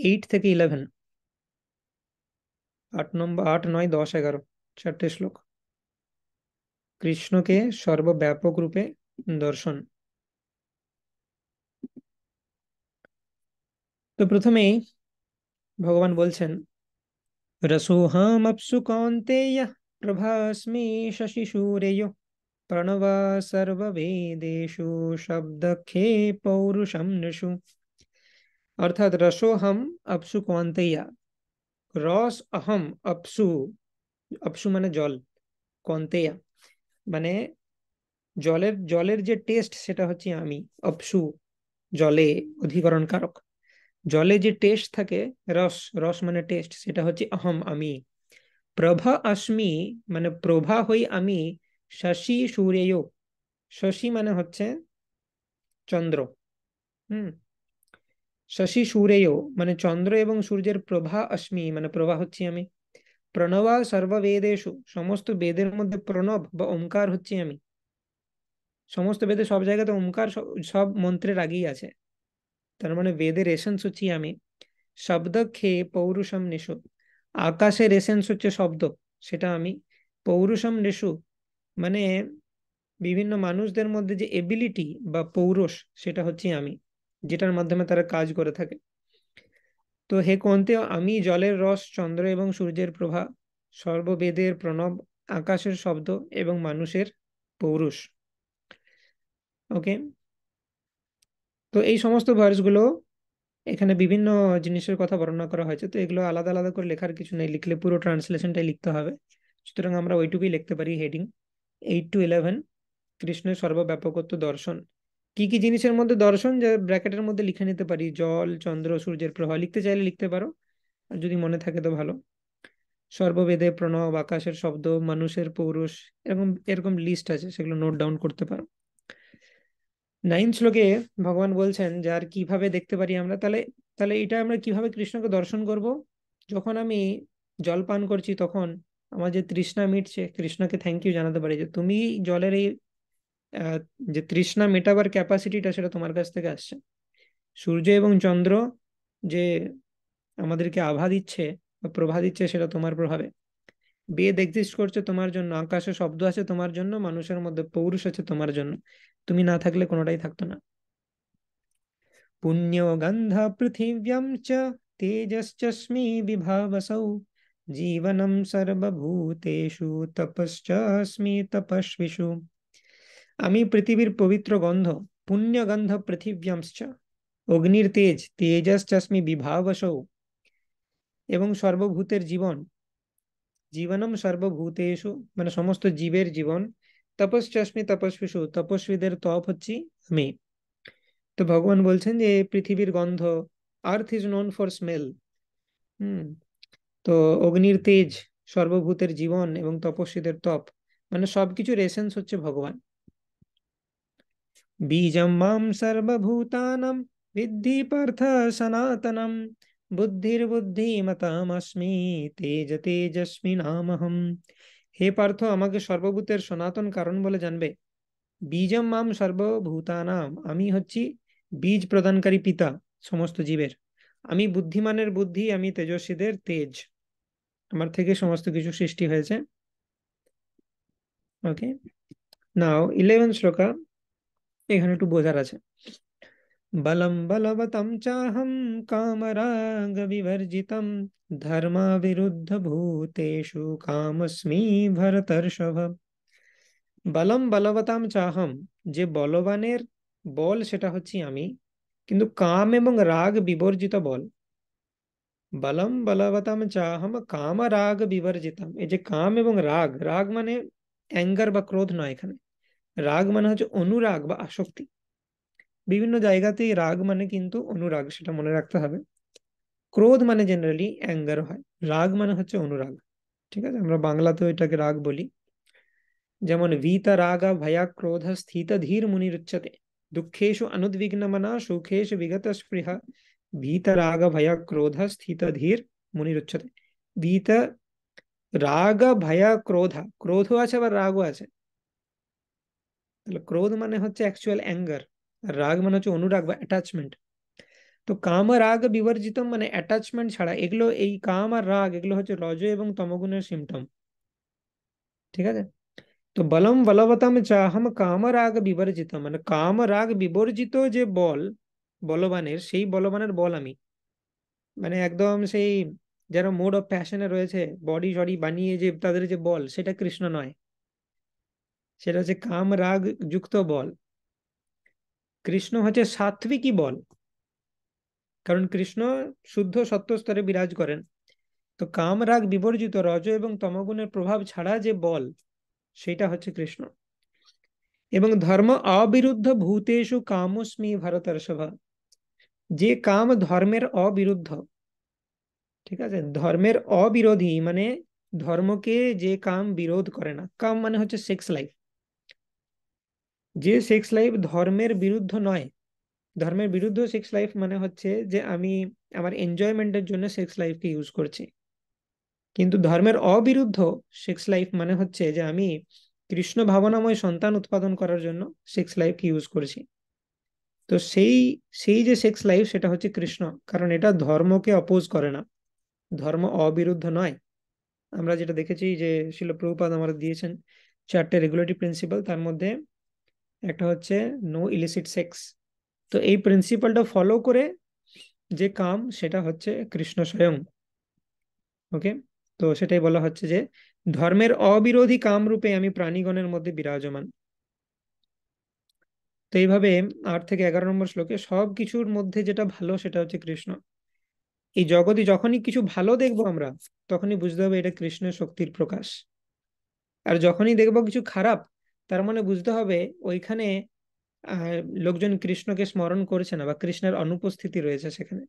এইট থেকে ইলেভেন আট নম্বর আট নয় দশ এগারো চারটে শ্লোক কৃষ্ণকে সর্বব্যাপক রূপে দর্শন তো প্রথমেই ভগবান বলছেন रसोहामसु रसोऽहमप्सु कौन्तेयः शशिशूर प्रणवा सर्वेदेशु शब्द खे पौरुषम नृषु अर्थात रसोहम अपसु कौनतेया रस अहम अपसु अपसु মানে जल কন্তেয়া মানে जलर जलर যে टेस्ट সেটা হচ্ছে আমি অপসু জলে অধিকরণ কারক জলে যে টেস্ট থাকে রস রস মানে টেস্ট সেটা হচ্ছে অহম আমি প্রভা আসমি মানে প্রভা হই আমি শশী সূর্য শশী মানে হচ্ছে চন্দ্র হুম শশী সূর্য মানে চন্দ্র এবং সূর্যের প্রভা আসমি মানে প্রভা হচ্ছি আমি প্রণবা সর্ববেদেশু সমস্ত বেদের মধ্যে প্রণব বা ওমকার হচ্ছি আমি সমস্ত বেদে সব জায়গাতে ওমকার সব মন্ত্রের আগেই আছে তার মানে বেদের এসেন্স হচ্ছি আমি শব্দ খেয়ে পৌরুষম নিশু আকাশের এসেন্স হচ্ছে শব্দ সেটা আমি পৌরুষম নিশু মানে বিভিন্ন মানুষদের মধ্যে যে এবিলিটি বা পৌরুষ সেটা হচ্ছে আমি যেটার মাধ্যমে তারা কাজ করে থাকে তো হে কন্তে আমি জলের রস চন্দ্র এবং সূর্যের প্রভা সর্ববেদের প্রণব আকাশের শব্দ এবং মানুষের পৌরুষ ওকে তো এই সমস্ত ভয়েসগুলো এখানে বিভিন্ন জিনিসের কথা বর্ণনা করা হয়েছে তো এগুলো আলাদা আলাদা করে লেখার কিছু নেই লিখলে পুরো ট্রান্সলেশনটাই লিখতে হবে সুতরাং আমরা ওইটুকুই লিখতে পারি হেডিং এইট টু ইলেভেন কৃষ্ণের সর্বব্যাপকত্ব দর্শন কি কি জিনিসের মধ্যে দর্শন যা ব্র্যাকেটের মধ্যে লিখে নিতে পারি জল চন্দ্র সূর্যের প্রভাব লিখতে চাইলে লিখতে পারো আর যদি মনে থাকে তো ভালো সর্ববেদে প্রণব আকাশের শব্দ মানুষের পৌরুষ এরকম এরকম লিস্ট আছে সেগুলো নোট ডাউন করতে পারো নাইন শ্লোকে ভগবান বলছেন যে আর কিভাবে দেখতে পারি আমরা তাহলে তাহলে এটা আমরা কিভাবে কৃষ্ণকে দর্শন করব যখন আমি জল পান করছি তখন আমার যে তৃষ্ণা মিটছে কৃষ্ণকে থ্যাংক ইউ জানাতে পারি যে তুমি জলের এই যে তৃষ্ণা মেটাবার ক্যাপাসিটিটা সেটা তোমার কাছ থেকে আসছে সূর্য এবং চন্দ্র যে আমাদেরকে আভা দিচ্ছে বা প্রভা দিচ্ছে সেটা তোমার প্রভাবে বেদ এক্সিস্ট করছে তোমার জন্য আকাশে শব্দ আছে তোমার জন্য মানুষের মধ্যে পৌরুষ আছে তোমার জন্য তুমি না থাকলে কোনোটাই থাকতো না পুণ্য গন্ধ পৃথিব্যাম চ তেজশ্চস্মি বিভাবসৌ জীবনম সর্বভূতেষু তপশ্চস্মি তপস্বিষু আমি পৃথিবীর পবিত্র গন্ধ পুণ্যগন্ধ পৃথিব্যাংশ অগ্নির তেজ তেজশ্চস্মি বিভাবসৌ এবং সর্বভূতের জীবন জীবনম সর্বভূতেষু মানে সমস্ত জীবের জীবন তপস্যাস্মি তপস্বিসু তপস্বীদের তপ হচ্ছি আমি তো ভগবান বলছেন যে পৃথিবীর গন্ধ earth is known for smell hmm তো অগ্নির তেজ সর্বভূতের জীবন এবং তপস্বীদের তপ মানে সবকিছুর এসেন্স হচ্ছে ভগবান বীজম মাম সর্বভূতানম বিদ্ধি পার্থ সনাতনম বুদ্ধির বুদ্ধিমতামস্মি তেজ তেজস্মি নামহম হে পার্থ আমাকে সর্বভূতের সনাতন কারণ বলে জানবে বীজম মাম সর্বভূতানাম আমি হচ্ছি বীজ প্রদানকারী পিতা সমস্ত জীবের আমি বুদ্ধিমানের বুদ্ধি আমি তেজস্বীদের তেজ আমার থেকে সমস্ত কিছু সৃষ্টি হয়েছে ওকে নাও ইলেভেন শ্লোকা এখানে একটু বোঝার আছে বলম बलं बलवतं चाहं कामरागविवर्जितं धर्माविरुद्धभूतेषु कामस्मि ভরতর্ষভ বলম বলবতাম চাহম যে বলবানের বল সেটা হচ্ছি আমি কিন্তু কাম এবং রাগ বিবর্জিত বল বলম বলবতাম চাহম কাম রাগ বিবর্জিতাম এই যে কাম এবং রাগ রাগ মানে অ্যাঙ্গার বা ক্রোধ নয় এখানে রাগ মানে হচ্ছে অনুরাগ বা আসক্তি বিভিন্ন জায়গাতেই রাগ মানে কিন্তু অনুরাগ সেটা মনে রাখতে হবে ক্রোধ মানে জেনারেলি অ্যাঙ্গার হয় রাগ মানে হচ্ছে অনুরাগ ঠিক আছে আমরা বাংলাতেও এটাকে রাগ বলি যেমন ভীত রাগা ভয়া ক্রোধ স্থিত ধীর মুনি রুচ্ছতে দুঃখেশু অনুদ্বিগ্ন মনা সুখেশ বিগত স্পৃহা ভীত রাগ ভয়া ক্রোধ স্থিত ধীর মুনি রুচ্ছতে ভীত রাগ ভয়া ক্রোধ ক্রোধও আছে আবার রাগও আছে তাহলে ক্রোধ মানে হচ্ছে অ্যাকচুয়াল অ্যাঙ্গার রাগ মানে হচ্ছে অনুরাগ বা অ্যাটাচমেন্ট তো কাম রাগ বিবর্জিতম মানে অ্যাটাচমেন্ট ছাড়া এগুলো এই কাম আর রাগ এগুলো হচ্ছে রজ এবং তমগুণের সিমটম ঠিক আছে তো বলম বলবতাম চাহম কাম রাগ বিবর্জিত মানে কাম রাগ বিবর্জিত যে বল বলবানের সেই বলবানের বল আমি মানে একদম সেই যারা মোড অফ প্যাশনে রয়েছে বডি সডি বানিয়ে যে তাদের যে বল সেটা কৃষ্ণ নয় সেটা হচ্ছে কাম রাগ যুক্ত বল কৃষ্ণ হচ্ছে সাত্বিকই বল কারণ কৃষ্ণ শুদ্ধ সত্য স্তরে বিরাজ করেন তো কাম রাগ বিবর্জিত রজ এবং তমগুণের প্রভাব ছাড়া যে বল সেটা হচ্ছে কৃষ্ণ এবং ধর্ম অবিরুদ্ধ ভূতেষু কামস্মি ভারতের সভা যে কাম ধর্মের অবিরুদ্ধ ঠিক আছে ধর্মের অবিরোধী মানে ধর্মকে যে কাম বিরোধ করে না কাম মানে হচ্ছে সেক্স লাইফ যে সেক্স লাইফ ধর্মের বিরুদ্ধ নয় ধর্মের বিরুদ্ধ সেক্স লাইফ মানে হচ্ছে যে আমি আমার এনজয়মেন্টের জন্য সেক্স লাইফকে ইউজ করছি কিন্তু ধর্মের অবিরুদ্ধ সেক্স লাইফ মানে হচ্ছে যে আমি কৃষ্ণ ভাবনাময় সন্তান উৎপাদন করার জন্য সেক্স লাইফকে ইউজ করছি তো সেই সেই যে সেক্স লাইফ সেটা হচ্ছে কৃষ্ণ কারণ এটা ধর্মকে অপোজ করে না ধর্ম অবিরুদ্ধ নয় আমরা যেটা দেখেছি যে শিলপ্রভুপাদ আমরা আমাদের দিয়েছেন চারটে রেগুলেটরি প্রিন্সিপাল তার মধ্যে একটা হচ্ছে নো ইলিসিট সেক্স তো এই প্রিন্সিপালটা ফলো করে যে কাম সেটা হচ্ছে কৃষ্ণ স্বয়ং ওকে তো সেটাই বলা হচ্ছে যে ধর্মের অবিরোধী কাম রূপে আমি প্রাণীগণের মধ্যে বিরাজমান তো এইভাবে আট থেকে এগারো নম্বর শ্লোকে সব কিছুর মধ্যে যেটা ভালো সেটা হচ্ছে কৃষ্ণ এই জগতে যখনই কিছু ভালো দেখবো আমরা তখনই বুঝতে হবে এটা কৃষ্ণের শক্তির প্রকাশ আর যখনই দেখবো কিছু খারাপ তার মানে বুঝতে হবে ওইখানে লোকজন কৃষ্ণকে স্মরণ করছে না বা কৃষ্ণের অনুপস্থিতি রয়েছে সেখানে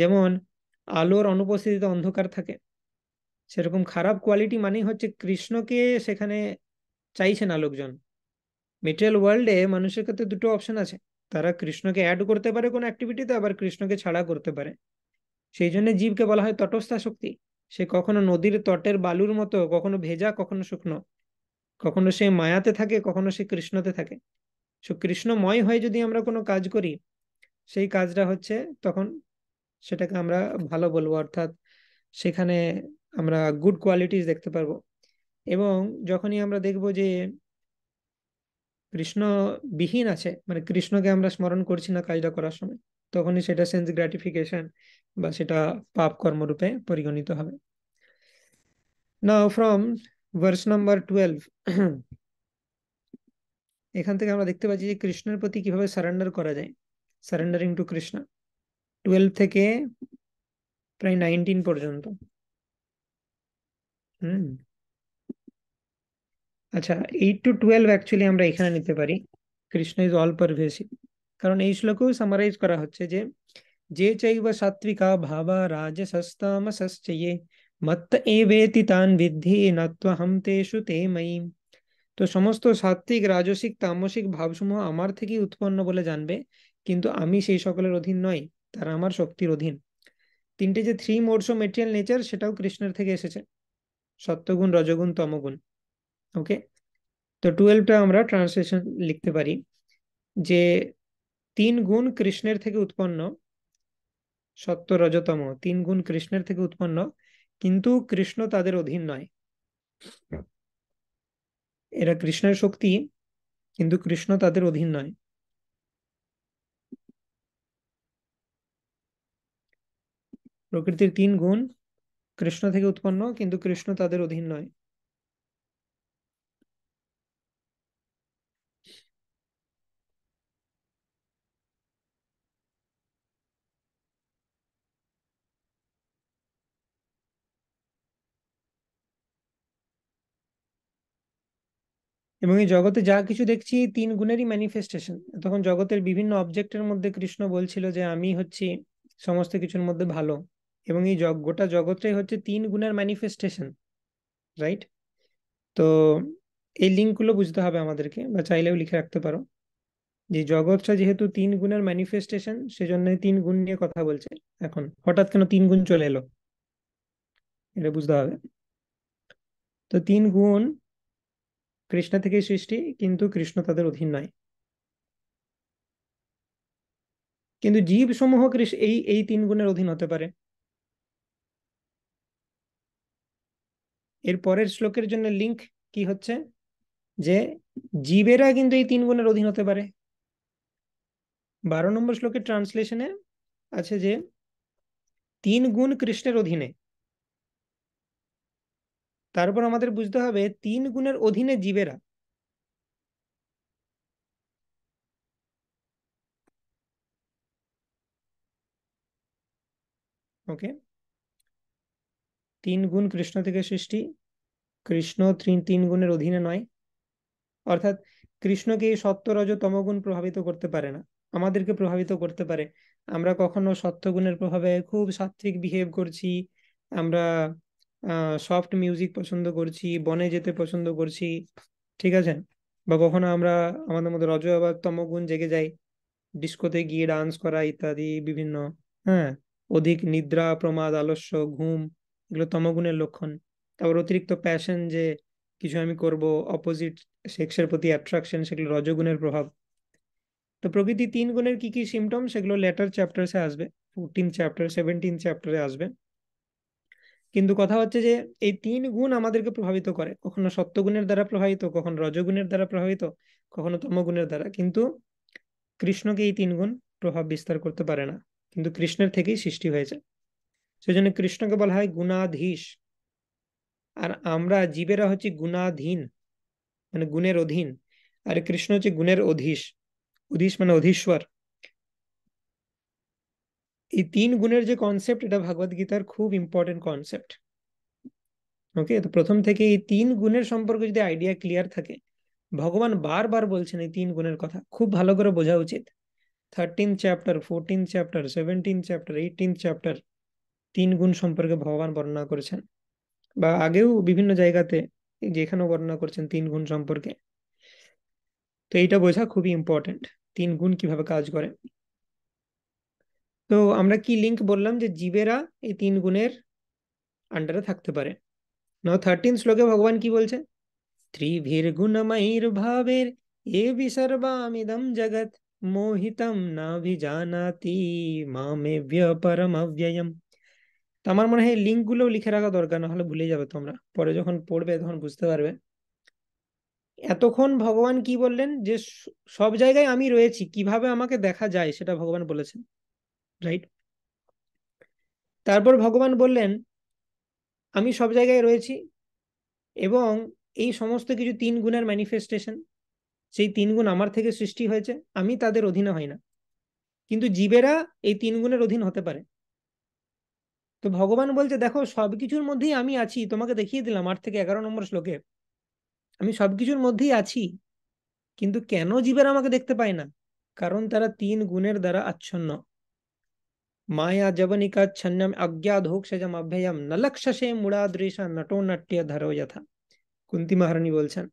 যেমন আলোর অনুপস্থিতিতে অন্ধকার থাকে সেরকম খারাপ কোয়ালিটি মানেই হচ্ছে কৃষ্ণকে সেখানে চাইছে না লোকজন মেটেরিয়াল ওয়ার্ল্ডে মানুষের ক্ষেত্রে দুটো অপশন আছে তারা কৃষ্ণকে অ্যাড করতে পারে কোনো অ্যাক্টিভিটিতে আবার কৃষ্ণকে ছাড়া করতে পারে সেই জন্য জীবকে বলা হয় তটস্থা শক্তি সে কখনো নদীর তটের বালুর মতো কখনো ভেজা কখনো শুকনো কখনো সে মায়াতে থাকে কখনো সে কৃষ্ণতে থাকে সো কৃষ্ণময় হয়ে যদি আমরা কোনো কাজ করি সেই কাজটা হচ্ছে তখন সেটাকে আমরা ভালো বলবো অর্থাৎ সেখানে আমরা গুড কোয়ালিটিস দেখতে পারবো এবং যখনই আমরা দেখব যে কৃষ্ণ বিহীন আছে মানে কৃষ্ণকে আমরা স্মরণ করছি না কাজটা করার সময় তখনই সেটা সেন্স গ্র্যাটিফিকেশন বা সেটা পাপ কর্মরূপে পরিগণিত হবে না ফ্রম বর্ষ নাম্বার 12 এখান থেকে আমরা দেখতে পাচ্ছি যে কৃষ্ণর প্রতি কিভাবে சரন্ডার করা যায় சரেন্ডারিং টু কৃষ্ণ 12 থেকে প্রায় 19 পর্যন্ত হুম আচ্ছা 8 টু 12 एक्चुअली আমরা এখানে নিতে পারি কৃষ্ণ ইজ অল পারভেসিং কারণ এই শ্লোকও সামারাইজ করা হচ্ছে যে যে চৈবা সাত্ত্বিকা ভাবা রাজসস্তামসस्य মত্ত এবেতি তান বিদ্ধি নত্বহম তেষু তে ময়ী তো সমস্ত সাত্ত্বিক রাজসিক তামসিক ভাবসমূহ আমার থেকেই উৎপন্ন বলে জানবে কিন্তু আমি সেই সকলের অধীন নই তারা আমার শক্তির অধীন তিনটে যে three modes of material nature সেটাও কৃষ্ণের থেকে এসেছে সত্যগুণ রজগুণ তমগুণ ওকে তো টুয়েলভটা আমরা ট্রান্সলেশন লিখতে পারি যে তিন গুণ কৃষ্ণের থেকে উৎপন্ন সত্য রজতম তিন গুণ কৃষ্ণের থেকে উৎপন্ন কিন্তু কৃষ্ণ তাদের অধীন নয় এরা কৃষ্ণের শক্তি কিন্তু কৃষ্ণ তাদের অধীন নয় প্রকৃতির তিন গুণ কৃষ্ণ থেকে উৎপন্ন কিন্তু কৃষ্ণ তাদের অধীন নয় এবং এই জগতে যা কিছু দেখছি তিন গুণেরই ম্যানিফেস্টেশন তখন জগতের বিভিন্ন অবজেক্টের মধ্যে কৃষ্ণ বলছিল যে আমি হচ্ছি সমস্ত কিছুর মধ্যে ভালো এবং এই গোটা জগতটাই হচ্ছে তিন গুণের ম্যানিফেস্টেশন রাইট তো এই লিঙ্কগুলো বুঝতে হবে আমাদেরকে বা চাইলেও লিখে রাখতে পারো যে জগৎটা যেহেতু তিন গুণের ম্যানিফেস্টেশন সেজন্য তিন গুণ নিয়ে কথা বলছে এখন হঠাৎ কেন তিন গুণ চলে এলো এটা বুঝতে হবে তো তিন গুণ কৃষ্ণ থেকেই সৃষ্টি কিন্তু কৃষ্ণ তাদের অধীন নয় কিন্তু জীব সমূহ এই এই তিন গুণের অধীন হতে পারে এর পরের শ্লোকের জন্য লিঙ্ক কি হচ্ছে যে জীবেরা কিন্তু এই তিন গুণের অধীন হতে পারে বারো নম্বর শ্লোকের ট্রান্সলেশনে আছে যে তিন গুণ কৃষ্ণের অধীনে তার উপর আমাদের বুঝতে হবে তিন গুণের অধীনে জীবেরা ওকে তিন গুণ কৃষ্ণ থেকে সৃষ্টি কৃষ্ণ তিন গুণের অধীনে নয় অর্থাৎ কৃষ্ণকে এই সত্যরজ তমগুণ প্রভাবিত করতে পারে না আমাদেরকে প্রভাবিত করতে পারে আমরা কখনো সত্যগুণের প্রভাবে খুব সাত্ত্বিক বিহেভ করছি আমরা সফট মিউজিক পছন্দ করছি বনে যেতে পছন্দ করছি ঠিক আছে বা কখনো আমরা আমাদের মধ্যে রজ আবার তমগুণ জেগে যাই ডিস্কোতে গিয়ে ডান্স করা ইত্যাদি বিভিন্ন হ্যাঁ অধিক নিদ্রা প্রমাদ আলস্য ঘুম এগুলো তমগুণের লক্ষণ তারপর অতিরিক্ত প্যাশন যে কিছু আমি করব অপোজিট সেক্সের প্রতি অ্যাট্রাকশন সেগুলো রজগুণের প্রভাব তো প্রকৃতি তিন গুণের কি কি সিমটম সেগুলো লেটার চ্যাপ্টার্সে আসবে ফোরটিন চ্যাপ্টার সেভেন্টিন চ্যাপ্টারে আসবে কিন্তু কথা হচ্ছে যে এই তিন গুণ আমাদেরকে প্রভাবিত করে কখনো সত্যগুণের দ্বারা প্রভাবিত কখনো রজগুণের দ্বারা প্রভাবিত কখনো তমগুণের দ্বারা কিন্তু কৃষ্ণকে এই তিন গুণ প্রভাব বিস্তার করতে পারে না কিন্তু কৃষ্ণের থেকেই সৃষ্টি হয়েছে সেই জন্য কৃষ্ণকে বলা হয় গুণাধীশ আর আমরা জীবেরা হচ্ছে গুণাধীন মানে গুণের অধীন আর কৃষ্ণ হচ্ছে গুণের অধীশ অধীশ মানে অধীশ্বর এই তিন গুণের যে কনসেপ্ট এটা ভাগবত গীতার খুব ইম্পর্টেন্ট কনসেপ্ট ওকে তো প্রথম থেকে এই তিন গুণের সম্পর্কে যদি আইডিয়া ক্লিয়ার থাকে ভগবান বারবার বলছেন এই তিন গুণের কথা খুব ভালো করে বোঝা উচিত thirteen chapter fourteen chapter seventeen chapter eighteen chapter তিন গুণ সম্পর্কে ভগবান বর্ণনা করেছেন বা আগেও বিভিন্ন জায়গাতে যেখানেও বর্ণনা করছেন তিন গুণ সম্পর্কে তো এইটা বোঝা খুবই ইম্পর্টেন্ট তিন গুণ কিভাবে কাজ করে তো আমরা কি লিঙ্ক বললাম যে জীবেরা এই তিন গুণের আন্ডারে থাকতে পারে ন থার্টিন শ্লোকে ভগবান কি বলছে ত্রিভীর গুণময়ীর ভাবের এ বিসর্বামিদম জগৎ মোহিতম না ভিজানাতি মামে ব্যপরম তো আমার মনে হয় লিঙ্কগুলো লিখে রাখা দরকার না হলে ভুলে যাবে তোমরা পরে যখন পড়বে তখন বুঝতে পারবে এতক্ষণ ভগবান কি বললেন যে সব জায়গায় আমি রয়েছি কিভাবে আমাকে দেখা যায় সেটা ভগবান বলেছেন রাইট তারপর ভগবান বললেন আমি সব জায়গায় রয়েছি এবং এই সমস্ত কিছু তিন গুণের ম্যানিফেস্টেশন সেই তিন গুণ আমার থেকে সৃষ্টি হয়েছে আমি তাদের অধীনে হয় না কিন্তু জীবেরা এই তিন গুণের অধীন হতে পারে তো ভগবান বলছে দেখো সব কিছুর মধ্যেই আমি আছি তোমাকে দেখিয়ে দিলাম আট থেকে এগারো নম্বর শ্লোকে আমি সব কিছুর মধ্যেই আছি কিন্তু কেন জীবেরা আমাকে দেখতে পায় না কারণ তারা তিন গুণের দ্বারা আচ্ছন্ন माया जवनिका छन्नम অজ্ঞাধোক্ষজম অভ্যয়ম না লক্ষসে মুড়াদৃশা নটো নাট্য ধরো যথা কুন্তি মহারানী বলছেন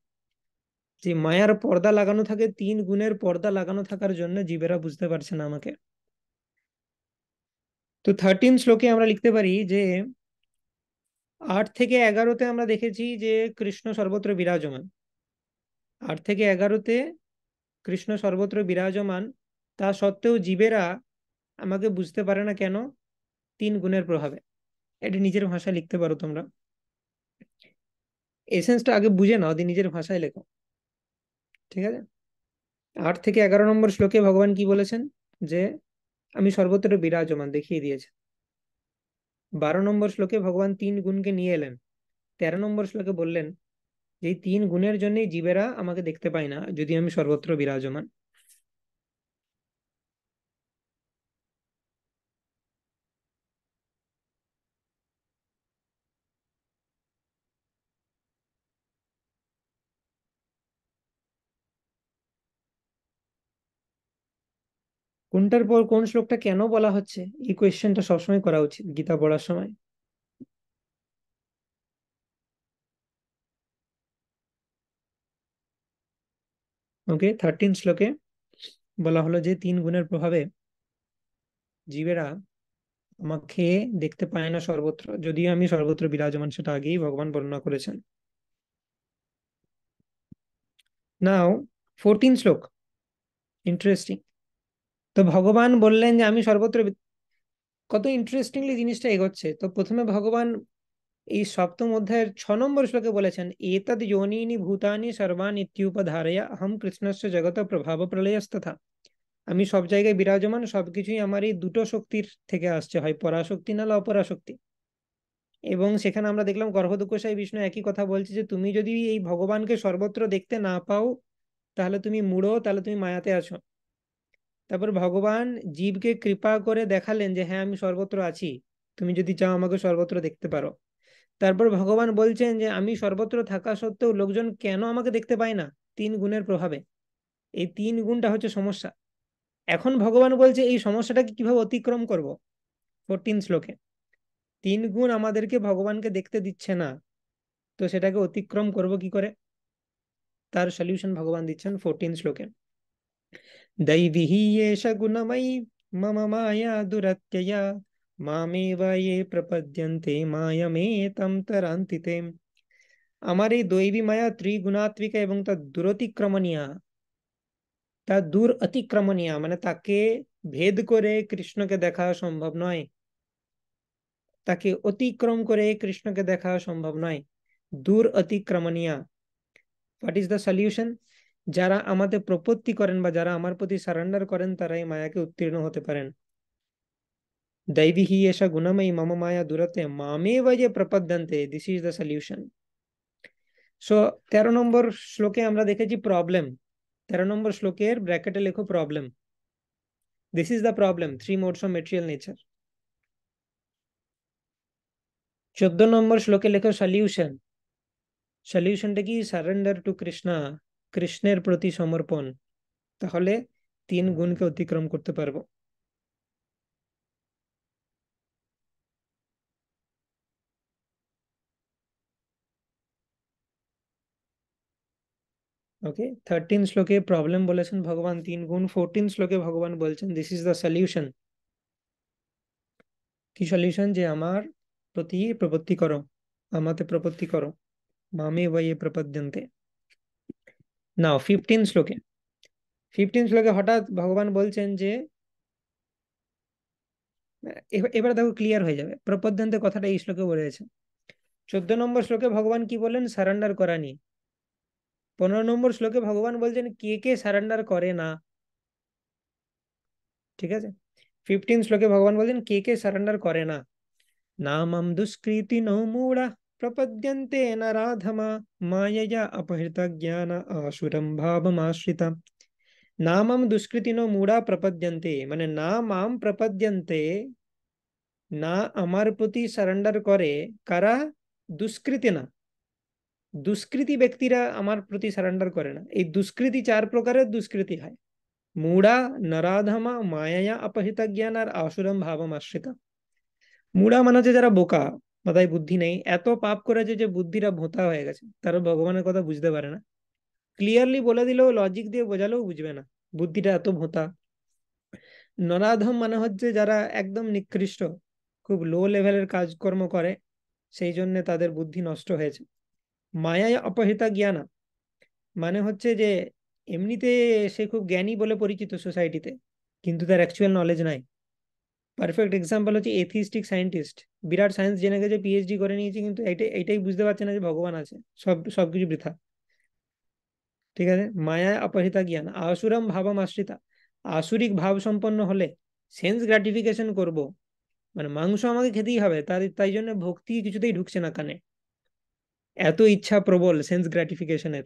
যে মায়ার পর্দা লাগানো থাকে তিন গুণের পর্দা লাগানো থাকার জন্য জীবেরা বুঝতে পারছেন আমাকে তো থার্টিন শ্লোকে আমরা লিখতে পারি যে আট থেকে এগারোতে আমরা দেখেছি যে কৃষ্ণ সর্বত্র বিরাজমান আট থেকে এগারোতে কৃষ্ণ সর্বত্র বিরাজমান তা সত্ত্বেও জীবেরা আমাকে বুঝতে পারে না কেন তিন গুণের প্রভাবে এটি নিজের ভাষায় লিখতে পারো তোমরা এসেন্সটা আগে বুঝে নাও নিজের ভাষায় লেখো ঠিক আছে আট থেকে এগারো নম্বর শ্লোকে ভগবান কি বলেছেন যে আমি সর্বত্র বিরাজমান দেখিয়ে দিয়েছে বারো নম্বর শ্লোকে ভগবান তিন গুণকে নিয়ে এলেন তেরো নম্বর শ্লোকে বললেন যে তিন গুণের জন্যই জীবেরা আমাকে দেখতে পায় না যদি আমি সর্বত্র বিরাজমান কোনটার পর কোন শ্লোকটা কেন বলা হচ্ছে এই কোয়েশ্চেনটা সবসময় করা উচিত গীতা পড়ার সময় ওকে থার্টিন শ্লোকে বলা হলো যে তিন গুণের প্রভাবে জীবেরা আমাকে দেখতে পায় না সর্বত্র যদিও আমি সর্বত্র বিরাজমান সেটা আগেই ভগবান বর্ণনা করেছেন নাও ফোরটিন শ্লোক ইন্টারেস্টিং তো ভগবান বললেন যে আমি সর্বত্র কত ইন্টারেস্টিংলি জিনিসটা এগোচ্ছে তো প্রথমে ভগবান এই সপ্তম অধ্যায়ের ছ নম্বর শ্লোকে বলেছেন এতদ যোনিনি ভূতানি সর্বান ইত্যুপধারয়া আহম কৃষ্ণস্য জগত প্রভাব প্রলয়স্তথা আমি সব জায়গায় বিরাজমান সবকিছুই আমার এই দুটো শক্তির থেকে আসছে হয় পরাশক্তি নাহলে অপরাশক্তি এবং সেখানে আমরা দেখলাম গর্ভদুকোষায় বিষ্ণু একই কথা বলছে যে তুমি যদি এই ভগবানকে সর্বত্র দেখতে না পাও তাহলে তুমি মুড়ো তাহলে তুমি মায়াতে আছো তারপর ভগবান জীবকে কৃপা করে দেখালেন যে হ্যাঁ আমি সর্বত্র আছি তুমি যদি চাও আমাকে সর্বত্র দেখতে পারো তারপর ভগবান বলছেন যে আমি সর্বত্র থাকা সত্ত্বেও লোকজন কেন আমাকে দেখতে পায় না তিন গুণের প্রভাবে এই তিন গুণটা হচ্ছে সমস্যা এখন ভগবান বলছে এই সমস্যাটাকে কিভাবে অতিক্রম করব ফোরটিন শ্লোকে তিন গুণ আমাদেরকে ভগবানকে দেখতে দিচ্ছে না তো সেটাকে অতিক্রম করব কি করে তার সলিউশন ভগবান দিচ্ছেন ফোরটিন শ্লোকে दैवी येष गुणमयी मम माया दुरत्यया मामेव ये प्रपद्यन्ते मायमेतं तरन्ति ते अमर दैवी माया त्रिगुणात्विक एवं तद दूर अतिक्रमणीय माने ताके भेद कर कृष्ण के देखा सम्भव नय ताके अतिक्रम करे कृष्ण के देखा संभव नय दूर अतिक्रमणीय व्हाट इज द सॉल्यूशन যারা আমাদের প্রপত্তি করেন বা যারা আমার প্রতি সারেন্ডার করেন তারা এই মায়াকে উত্তীর্ণ হতে পারেন দৈবিহী এসা গুণময়ী মম মায়া দূরতে বা যে প্রপদ্যন্তে this is the solution so তেরো নম্বর শ্লোকে আমরা দেখেছি প্রবলেম তেরো নম্বর শ্লোকের ব্র্যাকেটে লেখো problem this is the problem three modes of material nature চোদ্দ নম্বর শ্লোকে লেখো সলিউশন সলিউশনটা কি সারেন্ডার টু কৃষ্ণা কৃষ্ণের প্রতি সমর্পণ তাহলে তিন গুণকে অতিক্রম করতে পারবো ওকে থার্টিন শ্লোকে প্রবলেম বলেছেন ভগবান তিন গুণ ফোরটিন শ্লোকে ভগবান বলছেন দিস ইজ দ্য সলিউশন কি সলিউশন যে আমার প্রতি প্রপত্তি করো আমাতে প্রপত্তি করো মামে ওয়ে প্রপদ্যন্তে নাও ফিফটিন শ্লোকে ফিফটিন শ্লোকে হঠাৎ ভগবান বলছেন যে এবার দেখো ক্লিয়ার হয়ে যাবে প্রপদ্যন্তের কথাটা এই শ্লোকে বলেছে চোদ্দ নম্বর শ্লোকে ভগবান কি বললেন সারেন্ডার করা নিয়ে পনেরো নম্বর শ্লোকে ভগবান বলছেন কে কে সারেন্ডার করে না ঠিক আছে ফিফটিন শ্লোকে ভগবান বলছেন কে কে সারেন্ডার করে না নামাম দুষ্কৃতি নৌমুড়া प्रपद्यन्ते न राधमा मायया अपहृत ज्ञान आशुरं भावमाश्रित नामम दुष्कृतिनो मूढ़ा प्रपद्यन्ते माने ना प्रपद्यन्ते ना अमर प्रति सरेंडर करे करा दुष्कृतिना दुष्कृति व्यक्तिरा अमर प्रति सरेंडर करे ना ए दुष्कृति चार प्रकार दुष्कृति है मूढ़ा नराधमा मायया अपहृत ज्ञान और आशुरं भावमाश्रित मूढ़ा मना जरा बोका মাথায় বুদ্ধি নেই এত পাপ করেছে যে বুদ্ধিরা ভোঁতা হয়ে গেছে তারা ভগবানের কথা বুঝতে পারে না ক্লিয়ারলি বলে দিলেও লজিক দিয়ে বোঝালেও বুঝবে না বুদ্ধিটা এত ভোঁতা নরাধম মানে হচ্ছে যারা একদম নিকৃষ্ট খুব লো লেভেলের কাজকর্ম করে সেই জন্য তাদের বুদ্ধি নষ্ট হয়েছে মায়ায় অপহিতা জ্ঞানা মানে হচ্ছে যে এমনিতে সে খুব জ্ঞানী বলে পরিচিত সোসাইটিতে কিন্তু তার অ্যাকচুয়াল নলেজ নাই পারফেক্ট এক্সাম্পল হচ্ছে এথিস্টিক সায়েন্টিস্ট বিরাট সায়েন্স জেনে গেছে পিএইচডি করে নিয়েছি কিন্তু এইটাই এটাই বুঝতে পারছে না যে ভগবান আছে সব সবকিছু বৃথা ঠিক আছে মায়া অপহিতা জ্ঞান আসুরম ভাবম আশ্রিতা আসুরিক ভাব সম্পন্ন হলে সেন্স গ্রাটিফিকেশন করব মানে মাংস আমাকে খেতেই হবে তার তাই জন্য ভক্তি কিছুতেই ঢুকছে না কানে এত ইচ্ছা প্রবল সেন্স গ্র্যাটিফিকেশনের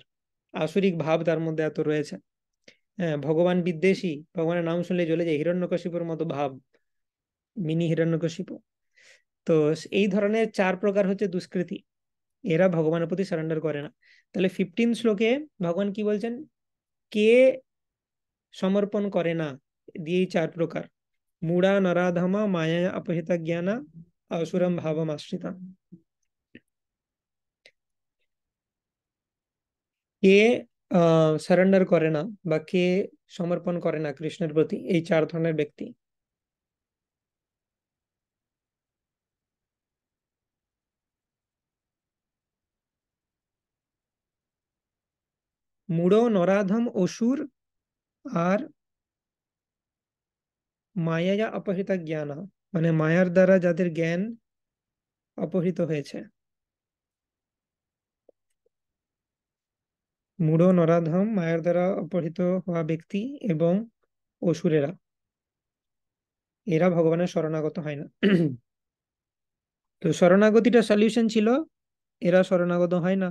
আসুরিক ভাব তার মধ্যে এত রয়েছে হ্যাঁ ভগবান বিদ্বেষী ভগবানের নাম শুনলে চলে যায় হিরণ্যকশিপুর মতো ভাব মিনি হিরণ্যকশিপু তো এই ধরনের চার প্রকার হচ্ছে দুষ্কৃতি এরা ভগবানের প্রতি সারেন্ডার করে না তাহলে ফিফটিন শ্লোকে ভগবান কি বলছেন কে সমর্পণ করে না দিয়েই চার প্রকার মুড়া নরাধমা মায়া অপহিতা জ্ঞানা অসুরম ভাবম আশ্রিতা কে সারেন্ডার করে না বা কে সমর্পণ করে না কৃষ্ণের প্রতি এই চার ধরনের ব্যক্তি মুড়ো নরাধম অসুর আর মায়া অপহৃতা জ্ঞানা মানে মায়ার দ্বারা যাদের জ্ঞান অপহৃত হয়েছে মুড়ো নরাধম মায়ার দ্বারা অপহৃত হওয়া ব্যক্তি এবং অসুরেরা এরা ভগবানের শরণাগত হয় না তো শরণাগতিটা সলিউশন ছিল এরা শরণাগত হয় না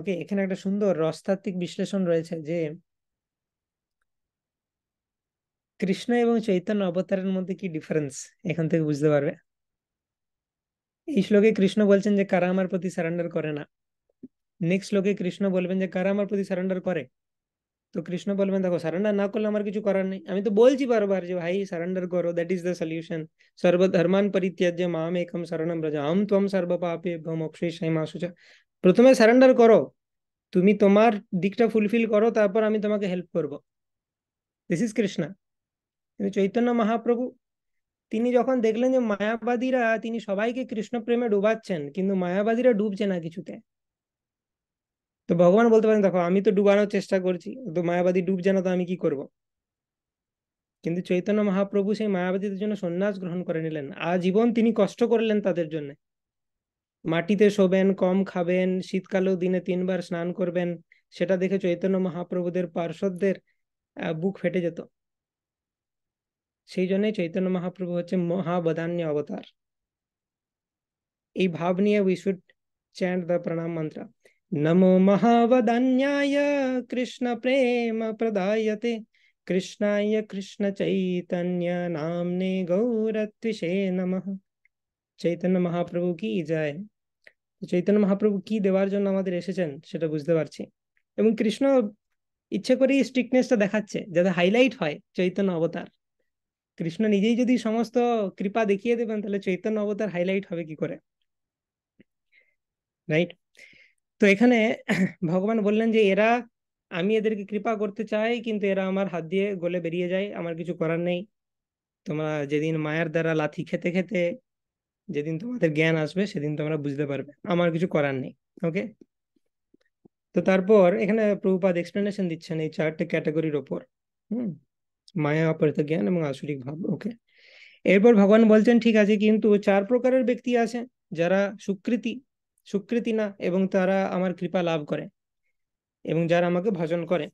ওকে এখানে একটা সুন্দর রসতাত্ত্বিক বিশ্লেষণ রয়েছে যে কৃষ্ণ এবং চৈতন্য অবতারের মধ্যে কি ডিফারেন্স এখান থেকে বুঝতে পারবে এই শ্লোকে কৃষ্ণ বলছেন যে কারা আমার প্রতি সারেন্ডার করে না নেক্সট শ্লোকে কৃষ্ণ বলবেন যে কারা আমার প্রতি সারেন্ডার করে তো কৃষ্ণ বলবেন দেখো সারেন্ডার না করলে আমার কিছু করার নেই আমি তো বলছি বারবার যে ভাই সারেন্ডার করো দ্যাট ইস দ্য সলিউশন সর্বধর্মান পরিত্যাজ্য মাম একম শরণম রাজা আম সর্বপাপে ভম পাপে মোক্ষেশাই মাসুচা প্রথমে সারেন্ডার করো তুমি তোমার দিকটা ফুলফিল করো তারপর আমি তোমাকে হেল্প করব দিস ইজ কৃষ্ণা কিন্তু চৈতন্য মহাপ্রভু তিনি যখন দেখলেন যে মায়াবাদীরা তিনি সবাইকে কৃষ্ণ প্রেমে ডুবাচ্ছেন কিন্তু মায়াবাদীরা ডুবছে না কিছুতে তো ভগবান বলতে পারেন দেখো আমি তো ডুবানোর চেষ্টা করছি তো মায়াবাদী ডুবছে না তো আমি কি করব কিন্তু চৈতন্য মহাপ্রভু সেই মায়াবাদীদের জন্য সন্ন্যাস গ্রহণ করে নিলেন আজীবন তিনি কষ্ট করলেন তাদের জন্য মাটিতে শোবেন কম খাবেন শীতকালেও দিনে তিনবার স্নান করবেন সেটা দেখে চৈতন্য মহাপ্রভুদের পার্শ্বদের বুক ফেটে যেত সেই জন্য চৈতন্য মহাপ্রভু হচ্ছে মহাবদান্য অবতার এই ভাব নিয়ে উই শুড চ্যান্ট দ্য প্রণাম মন্ত্র নমো মহাবদান্যায় কৃষ্ণ প্রেম প্রদায়তে কৃষ্ণায় কৃষ্ণ চৈতন্য নামনে গৌরত্বিষে নমঃ চৈতন্য মহাপ্রভু কি যায় চৈতন্য মহাপ্রভু কি দেওয়ার জন্য আমাদের এসেছেন সেটা বুঝতে পারছি এবং কৃষ্ণ ইচ্ছে করে স্ট্রিকনেসটা দেখাচ্ছে যাতে হাইলাইট হয় চৈতন্য অবতার কৃষ্ণ নিজেই যদি সমস্ত কৃপা দেখিয়ে দেবেন তাহলে চৈতন্য অবতার হাইলাইট হবে কি করে রাইট তো এখানে ভগবান বললেন যে এরা আমি এদেরকে কৃপা করতে চাই কিন্তু এরা আমার হাত দিয়ে গলে বেরিয়ে যায় আমার কিছু করার নেই তোমরা যেদিন মায়ের দ্বারা লাথি খেতে খেতে যেদিন তোমাদের জ্ঞান আসবে সেদিন তোমরা বুঝতে পারবে আমার কিছু করার নেই ওকে তো তারপর এখানে প্রভুপাদ এক্সপ্লেনেশন দিচ্ছেন এই চারটে ক্যাটাগরির ওপর হুম মায়া অপরিত জ্ঞান এবং আসরিক ভাব ওকে এরপর ভগবান বলছেন ঠিক আছে কিন্তু চার প্রকারের ব্যক্তি আছে যারা সুকৃতি সুকৃতি না এবং তারা আমার কৃপা লাভ করে এবং যারা আমাকে ভজন করে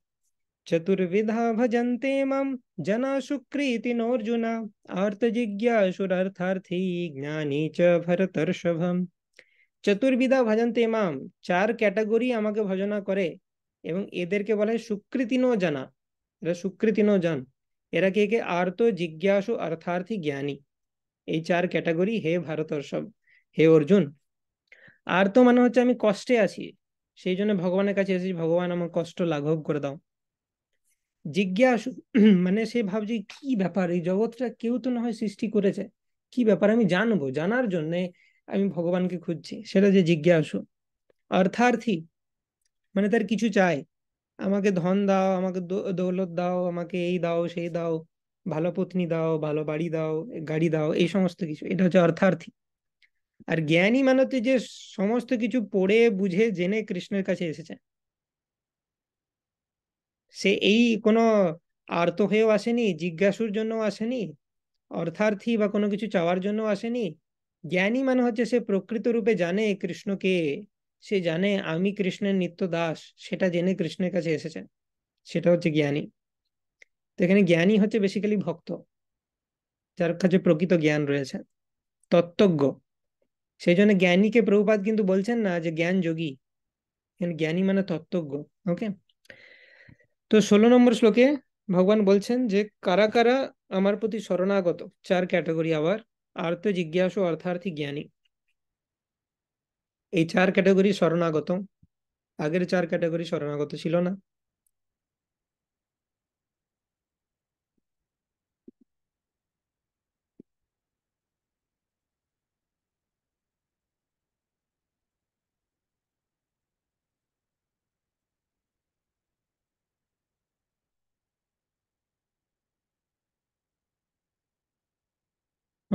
चतुर्विधा জনা मां जना शुक्रीतिनोऽर्जुना आर्तजिज्ञासुरर्थार्थी ज्ञानी च ভরতর্ষভম চতুর্বিধা ভজন্তে মাম চার ক্যাটাগরি আমাকে ভজনা করে এবং এদেরকে বলা হয় সুকৃতিনো জানা এরা সুকৃতিনো জান এরা কে কে আর্ত জিজ্ঞাসু অর্থার্থী জ্ঞানী এই চার ক্যাটাগরি হে ভারতর্ষব হে অর্জুন আর্ত মানে হচ্ছে আমি কষ্টে আছি সেই জন্য ভগবানের কাছে এসেছি ভগবান আমার কষ্ট লাঘব করে দাও জিজ্ঞাসু মানে সে ভাবছে কি ব্যাপার এই জগৎটা কেউ তো না হয় সৃষ্টি করেছে কি ব্যাপার আমি জানবো জানার জন্য আমি ভগবানকে খুঁজছি সেটা যে জিজ্ঞাসু অর্থার্থী মানে তার কিছু চায় আমাকে ধন দাও আমাকে দৌলত দাও আমাকে এই দাও সেই দাও ভালো পত্নী দাও ভালো বাড়ি দাও গাড়ি দাও এই সমস্ত কিছু এটা হচ্ছে অর্থার্থী আর জ্ঞানী মানে যে সমস্ত কিছু পড়ে বুঝে জেনে কৃষ্ণের কাছে এসেছে সে এই কোনো আর্ত হয়েও আসেনি জিজ্ঞাসুর জন্য আসেনি অর্থার্থী বা কোনো কিছু চাওয়ার জন্য আসেনি জ্ঞানী মানে হচ্ছে সে প্রকৃত রূপে জানে কৃষ্ণকে সে জানে আমি কৃষ্ণের নিত্য দাস সেটা জেনে কৃষ্ণের কাছে এসেছেন সেটা হচ্ছে জ্ঞানী তো এখানে জ্ঞানী হচ্ছে বেসিক্যালি ভক্ত যার কাছে প্রকৃত জ্ঞান রয়েছে তত্ত্বজ্ঞ সেই জন্য জ্ঞানীকে প্রভুপাত কিন্তু বলছেন না যে জ্ঞান যোগী জ্ঞানী মানে তত্ত্বজ্ঞ ওকে তো ষোলো নম্বর শ্লোকে ভগবান বলছেন যে কারা কারা আমার প্রতি শরণাগত চার ক্যাটাগরি আবার আর্ত জিজ্ঞাসু অর্থার্থী জ্ঞানী এই চার ক্যাটাগরি শরণাগত আগের চার ক্যাটাগরি শরণাগত ছিল না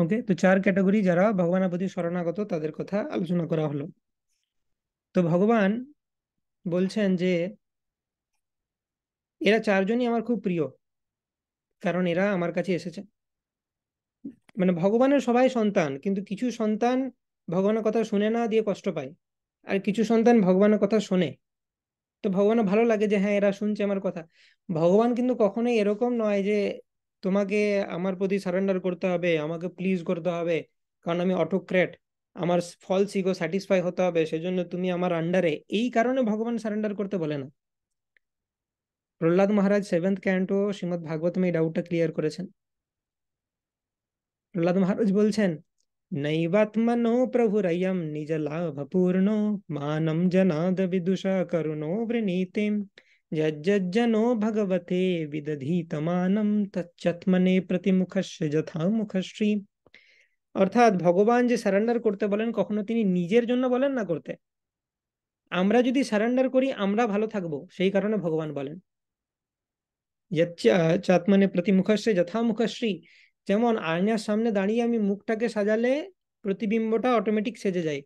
ওকে তো চার ক্যাটাগরি যারা ভগবানের প্রতি শরণাগত তাদের কথা আলোচনা করা হলো তো ভগবান বলছেন যে এরা চারজনই আমার খুব প্রিয় কারণ এরা আমার কাছে এসেছে মানে ভগবানের সবাই সন্তান কিন্তু কিছু সন্তান ভগবানের কথা শুনে না দিয়ে কষ্ট পায় আর কিছু সন্তান ভগবানের কথা শোনে তো ভগবানের ভালো লাগে যে হ্যাঁ এরা শুনছে আমার কথা ভগবান কিন্তু কখনোই এরকম নয় যে তোমাকে আমার প্রতি সারেন্ডার করতে হবে আমাকে প্লিজ করতে হবে কারণ আমি অটোক্রেট আমার ফলস ইগো স্যাটিসফাই হতে হবে সেজন্য তুমি আমার আন্ডারে এই কারণে ভগবান সারেন্ডার করতে বলে না প্রহ্লাদ মহারাজ সেভেন্থ ক্যান্টো শ্রীমৎ ভাগবতমে এই ডাউটটা ক্লিয়ার করেছেন প্রহ্লাদ মহারাজ বলছেন নৈবাত্মনো প্রভুরয়ম নিজ লাভপূর্ণ মানম জনাদ বিদুষা করুণো বৃণীতিম यज्जनो भगवते বিদধীতমানম তচ্চত্মনে প্রতিমুখস্য যথা মুখশ্রী অর্থাৎ ভগবান যে সারেন্ডার করতে বলেন কখনো তিনি নিজের জন্য বলেন না করতে আমরা যদি সারেন্ডার করি আমরা ভালো থাকবো সেই কারণে ভগবান বলেন চাতমানে প্রতিমুখশ্রী যথা মুখশ্রী যেমন আয়নার সামনে দাঁড়িয়ে আমি মুখটাকে সাজালে প্রতিবিম্বটা অটোমেটিক সেজে যায়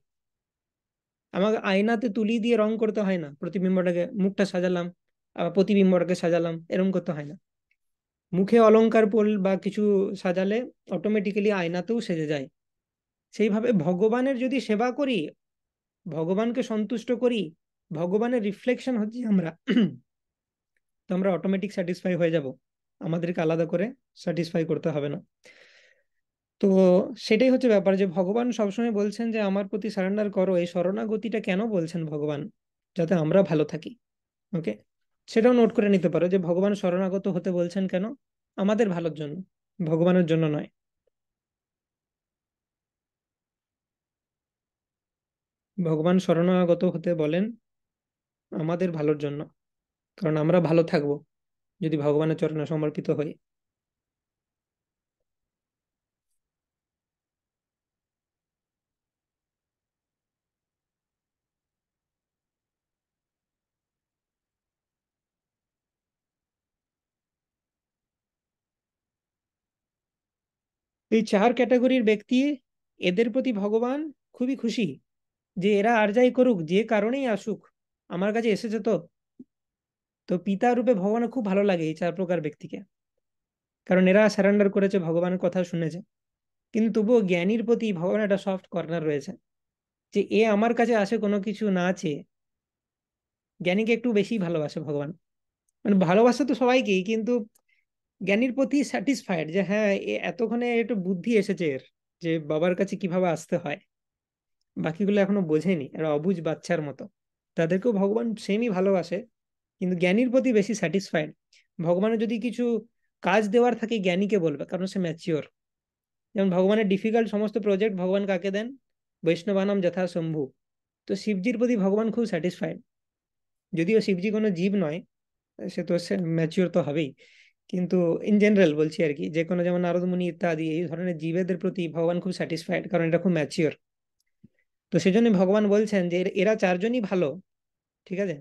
আমাকে আয়নাতে তুলি দিয়ে রং করতে হয় না প্রতিবিম্বটাকে মুখটা সাজালাম আবার প্রতিবিম্বটাকে সাজালাম এরকম করতে হয় না মুখে অলঙ্কার পোল বা কিছু সাজালে অটোমেটিক্যালি আয়নাতেও সেজে যায় সেইভাবে ভগবানের যদি সেবা করি ভগবানকে সন্তুষ্ট করি ভগবানের রিফ্লেকশন হচ্ছে আমরা তো আমরা অটোমেটিক স্যাটিসফাই হয়ে যাব আমাদেরকে আলাদা করে স্যাটিসফাই করতে হবে না তো সেটাই হচ্ছে ব্যাপার যে ভগবান সবসময় বলছেন যে আমার প্রতি সারেন্ডার করো এই শরণাগতিটা কেন বলছেন ভগবান যাতে আমরা ভালো থাকি ওকে সেটাও নোট করে নিতে পারো যে ভগবান শরণাগত হতে বলছেন কেন আমাদের ভালোর জন্য ভগবানের জন্য নয় ভগবান শরণাগত হতে বলেন আমাদের ভালোর জন্য কারণ আমরা ভালো থাকব যদি ভগবানের চরণে সমর্পিত হই এই চার ক্যাটাগরির ব্যক্তি এদের প্রতি ভগবান খুবই খুশি যে এরা আর যাই করুক যে কারণেই আসুক আমার কাছে এসেছে তো তো পিতা রূপে ভগবানের খুব ভালো লাগে এই চার প্রকার ব্যক্তিকে কারণ এরা সারেন্ডার করেছে ভগবানের কথা শুনেছে কিন্তু তবুও জ্ঞানীর প্রতি ভগবান একটা সফট কর্নার রয়েছে যে এ আমার কাছে আসে কোনো কিছু না আছে জ্ঞানীকে একটু বেশি ভালোবাসে ভগবান মানে ভালোবাসা তো সবাইকেই কিন্তু জ্ঞানীর প্রতি স্যাটিসফাইড যে হ্যাঁ এতক্ষণে একটু বুদ্ধি এসেছে এর যে বাবার কাছে কিভাবে আসতে হয় বাকিগুলো এখনো বোঝেনি এরা অবুজ বাচ্চার মতো তাদেরকেও ভগবান সেমই ভালোবাসে কিন্তু জ্ঞানীর প্রতি বেশি স্যাটিসফাইড ভগবানের যদি কিছু কাজ দেওয়ার থাকে জ্ঞানীকে বলবে কারণ সে ম্যাচিওর যেমন ভগবানের ডিফিকাল্ট সমস্ত প্রজেক্ট ভগবান কাকে দেন বৈষ্ণবানাম শম্ভু তো শিবজির প্রতি ভগবান খুব স্যাটিসফাইড যদিও শিবজি কোনো জীব নয় সে তো সে ম্যাচিওর তো হবেই কিন্তু ইন জেনারেল বলছি আর কি যে কোনো যেমন নারদমুনি ইত্যাদি এই ধরনের জীবেদের প্রতি ভগবান খুব স্যাটিসফাইড কারণ এটা খুব ম্যাচিওর তো সেই জন্য ভগবান বলছেন যে এরা চারজনই ভালো ঠিক আছে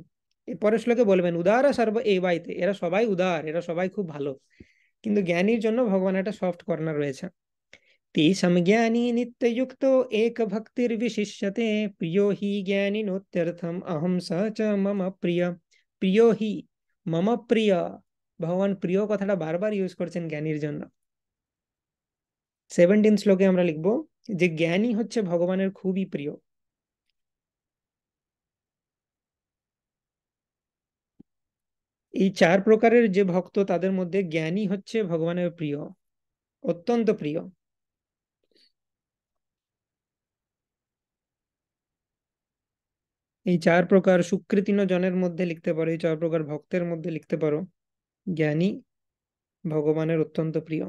পরের শ্লোকে বলবেন উদার আর সর্ব এই বাইতে এরা সবাই উদার এরা সবাই খুব ভালো কিন্তু জ্ঞানীর জন্য ভগবান একটা সফট কর্নার রয়েছে তেষম জ্ঞানী নিত্যযুক্ত এক ভক্তির বিশিষ্যতে প্রিয় হি জ্ঞানী নোত্যর্থম অহম স মম প্রিয় প্রিয় হি মম প্রিয় ভগবান প্রিয় কথাটা বারবার ইউজ করছেন জ্ঞানীর জন্য সেভেন্টিন শ্লোকে আমরা লিখব যে জ্ঞানী হচ্ছে ভগবানের খুবই প্রিয় এই চার প্রকারের যে ভক্ত তাদের মধ্যে জ্ঞানী হচ্ছে ভগবানের প্রিয় অত্যন্ত প্রিয় এই চার প্রকার সুকৃতিন জনের মধ্যে লিখতে পারো এই চার প্রকার ভক্তের মধ্যে লিখতে পারো জ্ঞানী ভগবানের অত্যন্ত প্রিয়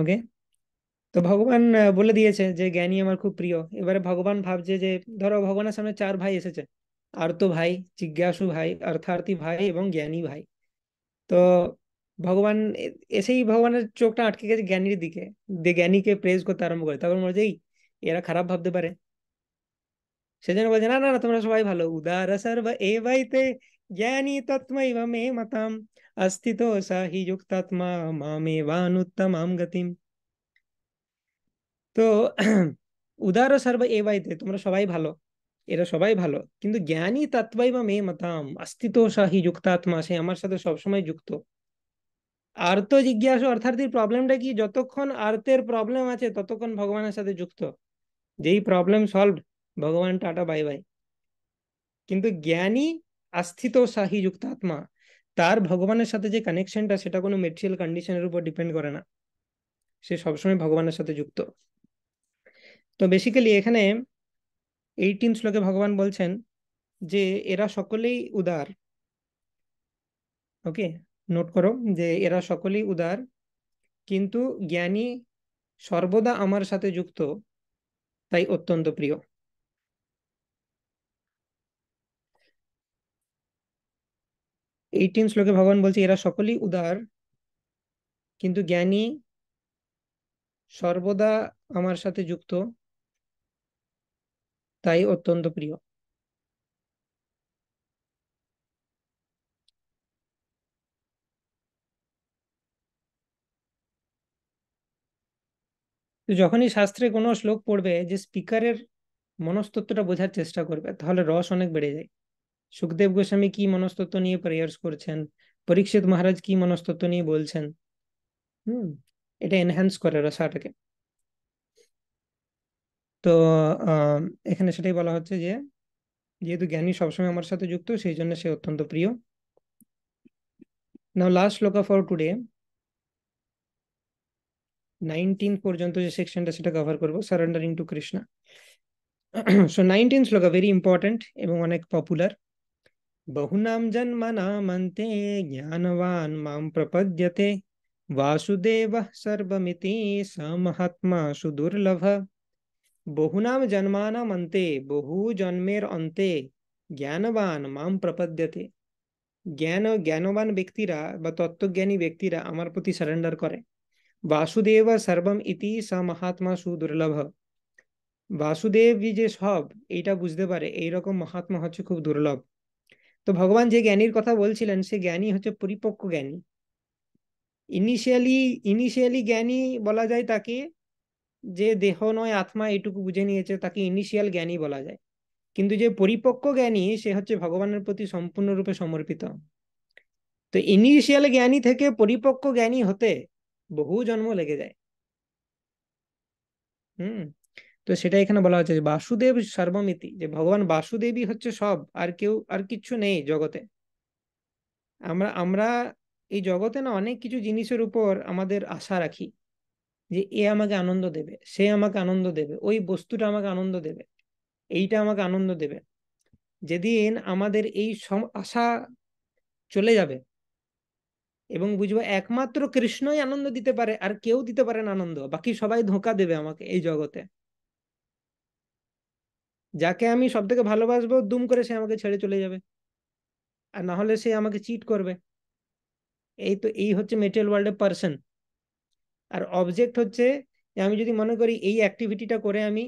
ওকে তো ভগবান বলে দিয়েছে যে জ্ঞানী আমার খুব প্রিয় এবারে ভগবান ভাবছে যে ধরো ভগবানের সামনে চার ভাই এসেছে आर्त भाई जिज्ञासु भाई अर्थार्थी भाई एवं ज्ञानी भाई तो भगवान ऐसे ही भगवान चोकटा अटके गए ज्ञानी दिखे दे ज्ञानी के प्रेज को आरम्भ करे तब खराब भाव दे से जन बोलते ना ना तुम्हारा सबाई भलो उदार सर्व एवते ज्ञानी तत्व मे मताम अस्तित्व सही युक्त आत्मा मामे तो उदार सर्व ए भाई तुम्हारा सबाई भलो এরা সবাই ভালো কিন্তু জ্ঞানী তাত্বাই বা মে মতাম অস্তিত্বশাহী যুক্তাত্মা সে আমার সাথে সবসময় যুক্ত আর্ত জিজ্ঞাসা অর্থাৎ প্রবলেমটা কি যতক্ষণ আর্তের প্রবলেম আছে ততক্ষণ ভগবানের সাথে যুক্ত যেই প্রবলেম সলভ ভগবান টাটা বাই বাই কিন্তু জ্ঞানী যুক্ত যুক্তাত্মা তার ভগবানের সাথে যে কানেকশনটা সেটা কোনো মেটেরিয়াল কন্ডিশনের উপর ডিপেন্ড করে না সে সবসময় ভগবানের সাথে যুক্ত তো বেসিক্যালি এখানে এইটিন শ্লোকে ভগবান বলছেন যে এরা সকলেই উদার ওকে নোট করো যে এরা সকলেই উদার কিন্তু জ্ঞানী সর্বদা আমার সাথে যুক্ত তাই অত্যন্ত প্রিয় এইটিন শ্লোকে ভগবান বলছে এরা সকলেই উদার কিন্তু জ্ঞানী সর্বদা আমার সাথে যুক্ত তাই অত্যন্ত প্রিয় তো যখনই শাস্ত্রে কোনো শ্লোক পড়বে যে স্পিকারের মনস্তত্ত্বটা বোঝার চেষ্টা করবে তাহলে রস অনেক বেড়ে যায় সুখদেব গোস্বামী কি মনস্তত্ত্ব নিয়ে প্রেয়ার্স করছেন পরীক্ষিত মহারাজ কি মনস্তত্ব নিয়ে বলছেন হুম এটা এনহ্যান্স করে রসাটাকে তো এখানে সেটাই বলা হচ্ছে যে যেহেতু জ্ঞানী সবসময় আমার সাথে যুক্ত সেই জন্য সে অত্যন্ত প্রিয় নাও লাস্ট লোক অফ ফর টুডে 19 পর্যন্ত যে সেকশনটা সেটা কভার করব surrendering to Krishna so 19th লোকা ভেরি ইম্পর্ট্যান্ট এবং অনেক পপুলার বহু নাম জনম নামন্তে জ্ঞানবান মাম প্রপদ্যতে বাসুদেব সর্বমিতি সমহাত্মা সুদুর্লভ बहुनाम जन्मानम अंते बहु जन्मेर अंते ज्ञानवान माम प्रपद्यते ज्ञान ज्ञानवान व्यक्तिरा तत्वज्ञानी व्यक्तिरा सरेंडर करे वासुदेव सर्वम इति स महात्मा सुदुर्लभ वासुदेव जी जे सब এইটা বুঝতে পারে এই রকম মহাত্মা হচ্ছে খুব দুর্লভ তো ভগবান যে জ্ঞানীর কথা বলছিলেন সে জ্ঞানী হচ্ছে পরিপক্ক জ্ঞানী ইনিশিয়ালি ইনিশিয়ালি জ্ঞানী বলা যায় তাকে যে দেহ নয় আত্মা এটুকু বুঝে নিয়েছে তাকে ইনিশিয়াল জ্ঞানী বলা যায় কিন্তু যে পরিপক্ক জ্ঞানী সে হচ্ছে ভগবানের প্রতি সম্পূর্ণরূপে সমর্পিত তো ইনিশিয়াল জ্ঞানী থেকে পরিপক্ক জ্ঞানী হতে বহু জন্ম লেগে যায় হুম তো সেটা এখানে বলা হচ্ছে যে বাসুদেব সর্বমিতি যে ভগবান বাসুদেবই হচ্ছে সব আর কেউ আর কিছু নেই জগতে আমরা আমরা এই জগতে না অনেক কিছু জিনিসের উপর আমাদের আশা রাখি যে এ আমাকে আনন্দ দেবে সে আমাকে আনন্দ দেবে ওই বস্তুটা আমাকে আনন্দ দেবে এইটা আমাকে আনন্দ দেবে যেদিন আমাদের এই আশা চলে যাবে এবং বুঝবো একমাত্র কৃষ্ণই আনন্দ দিতে পারে আর কেউ দিতে পারে না আনন্দ বাকি সবাই ধোঁকা দেবে আমাকে এই জগতে যাকে আমি সব থেকে ভালোবাসবো দুম করে সে আমাকে ছেড়ে চলে যাবে আর না হলে সে আমাকে চিট করবে এই তো এই হচ্ছে মেটেরিয়াল ওয়ার্ল্ডের পার্সন আর অবজেক্ট হচ্ছে আমি যদি মনে করি এই অ্যাক্টিভিটিটা করে আমি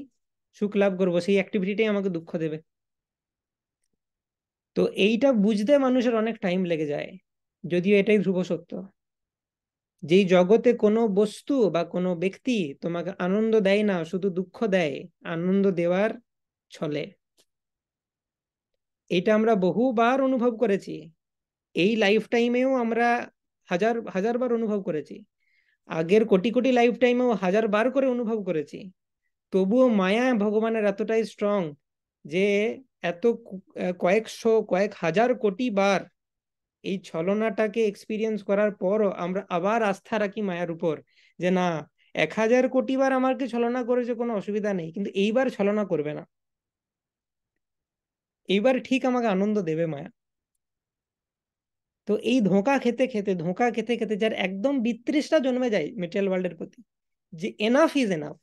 সুখ লাভ করবো সেই অ্যাক্টিভিটিটাই আমাকে দুঃখ দেবে তো এইটা বুঝতে মানুষের অনেক টাইম লেগে যায় যদিও এটাই ধ্রুব সত্য যেই জগতে কোনো বস্তু বা কোনো ব্যক্তি তোমাকে আনন্দ দেয় না শুধু দুঃখ দেয় আনন্দ দেওয়ার ছলে এটা আমরা বহুবার অনুভব করেছি এই লাইফ টাইমেও আমরা হাজার হাজারবার অনুভব করেছি আগের কোটি কোটি লাইফ টাইমেও হাজার বার করে অনুভব করেছি তবুও মায়া ভগবানের এতটাই স্ট্রং যে এত কয়েকশো কয়েক হাজার কোটি বার এই ছলনাটাকে এক্সপিরিয়েন্স করার পরও আমরা আবার আস্থা রাখি মায়ার উপর যে না এক হাজার কোটি বার আমাকে ছলনা করেছে কোনো অসুবিধা নেই কিন্তু এইবার ছলনা করবে না এইবার ঠিক আমাকে আনন্দ দেবে মায়া তো এই ধোঁকা খেতে খেতে ধোঁকা খেতে খেতে যার একদম বিতৃষ্টা জন্মে যায় মেটেরিয়াল ওয়ার্ল্ডের প্রতি যে এনাফ ইজ এনাফ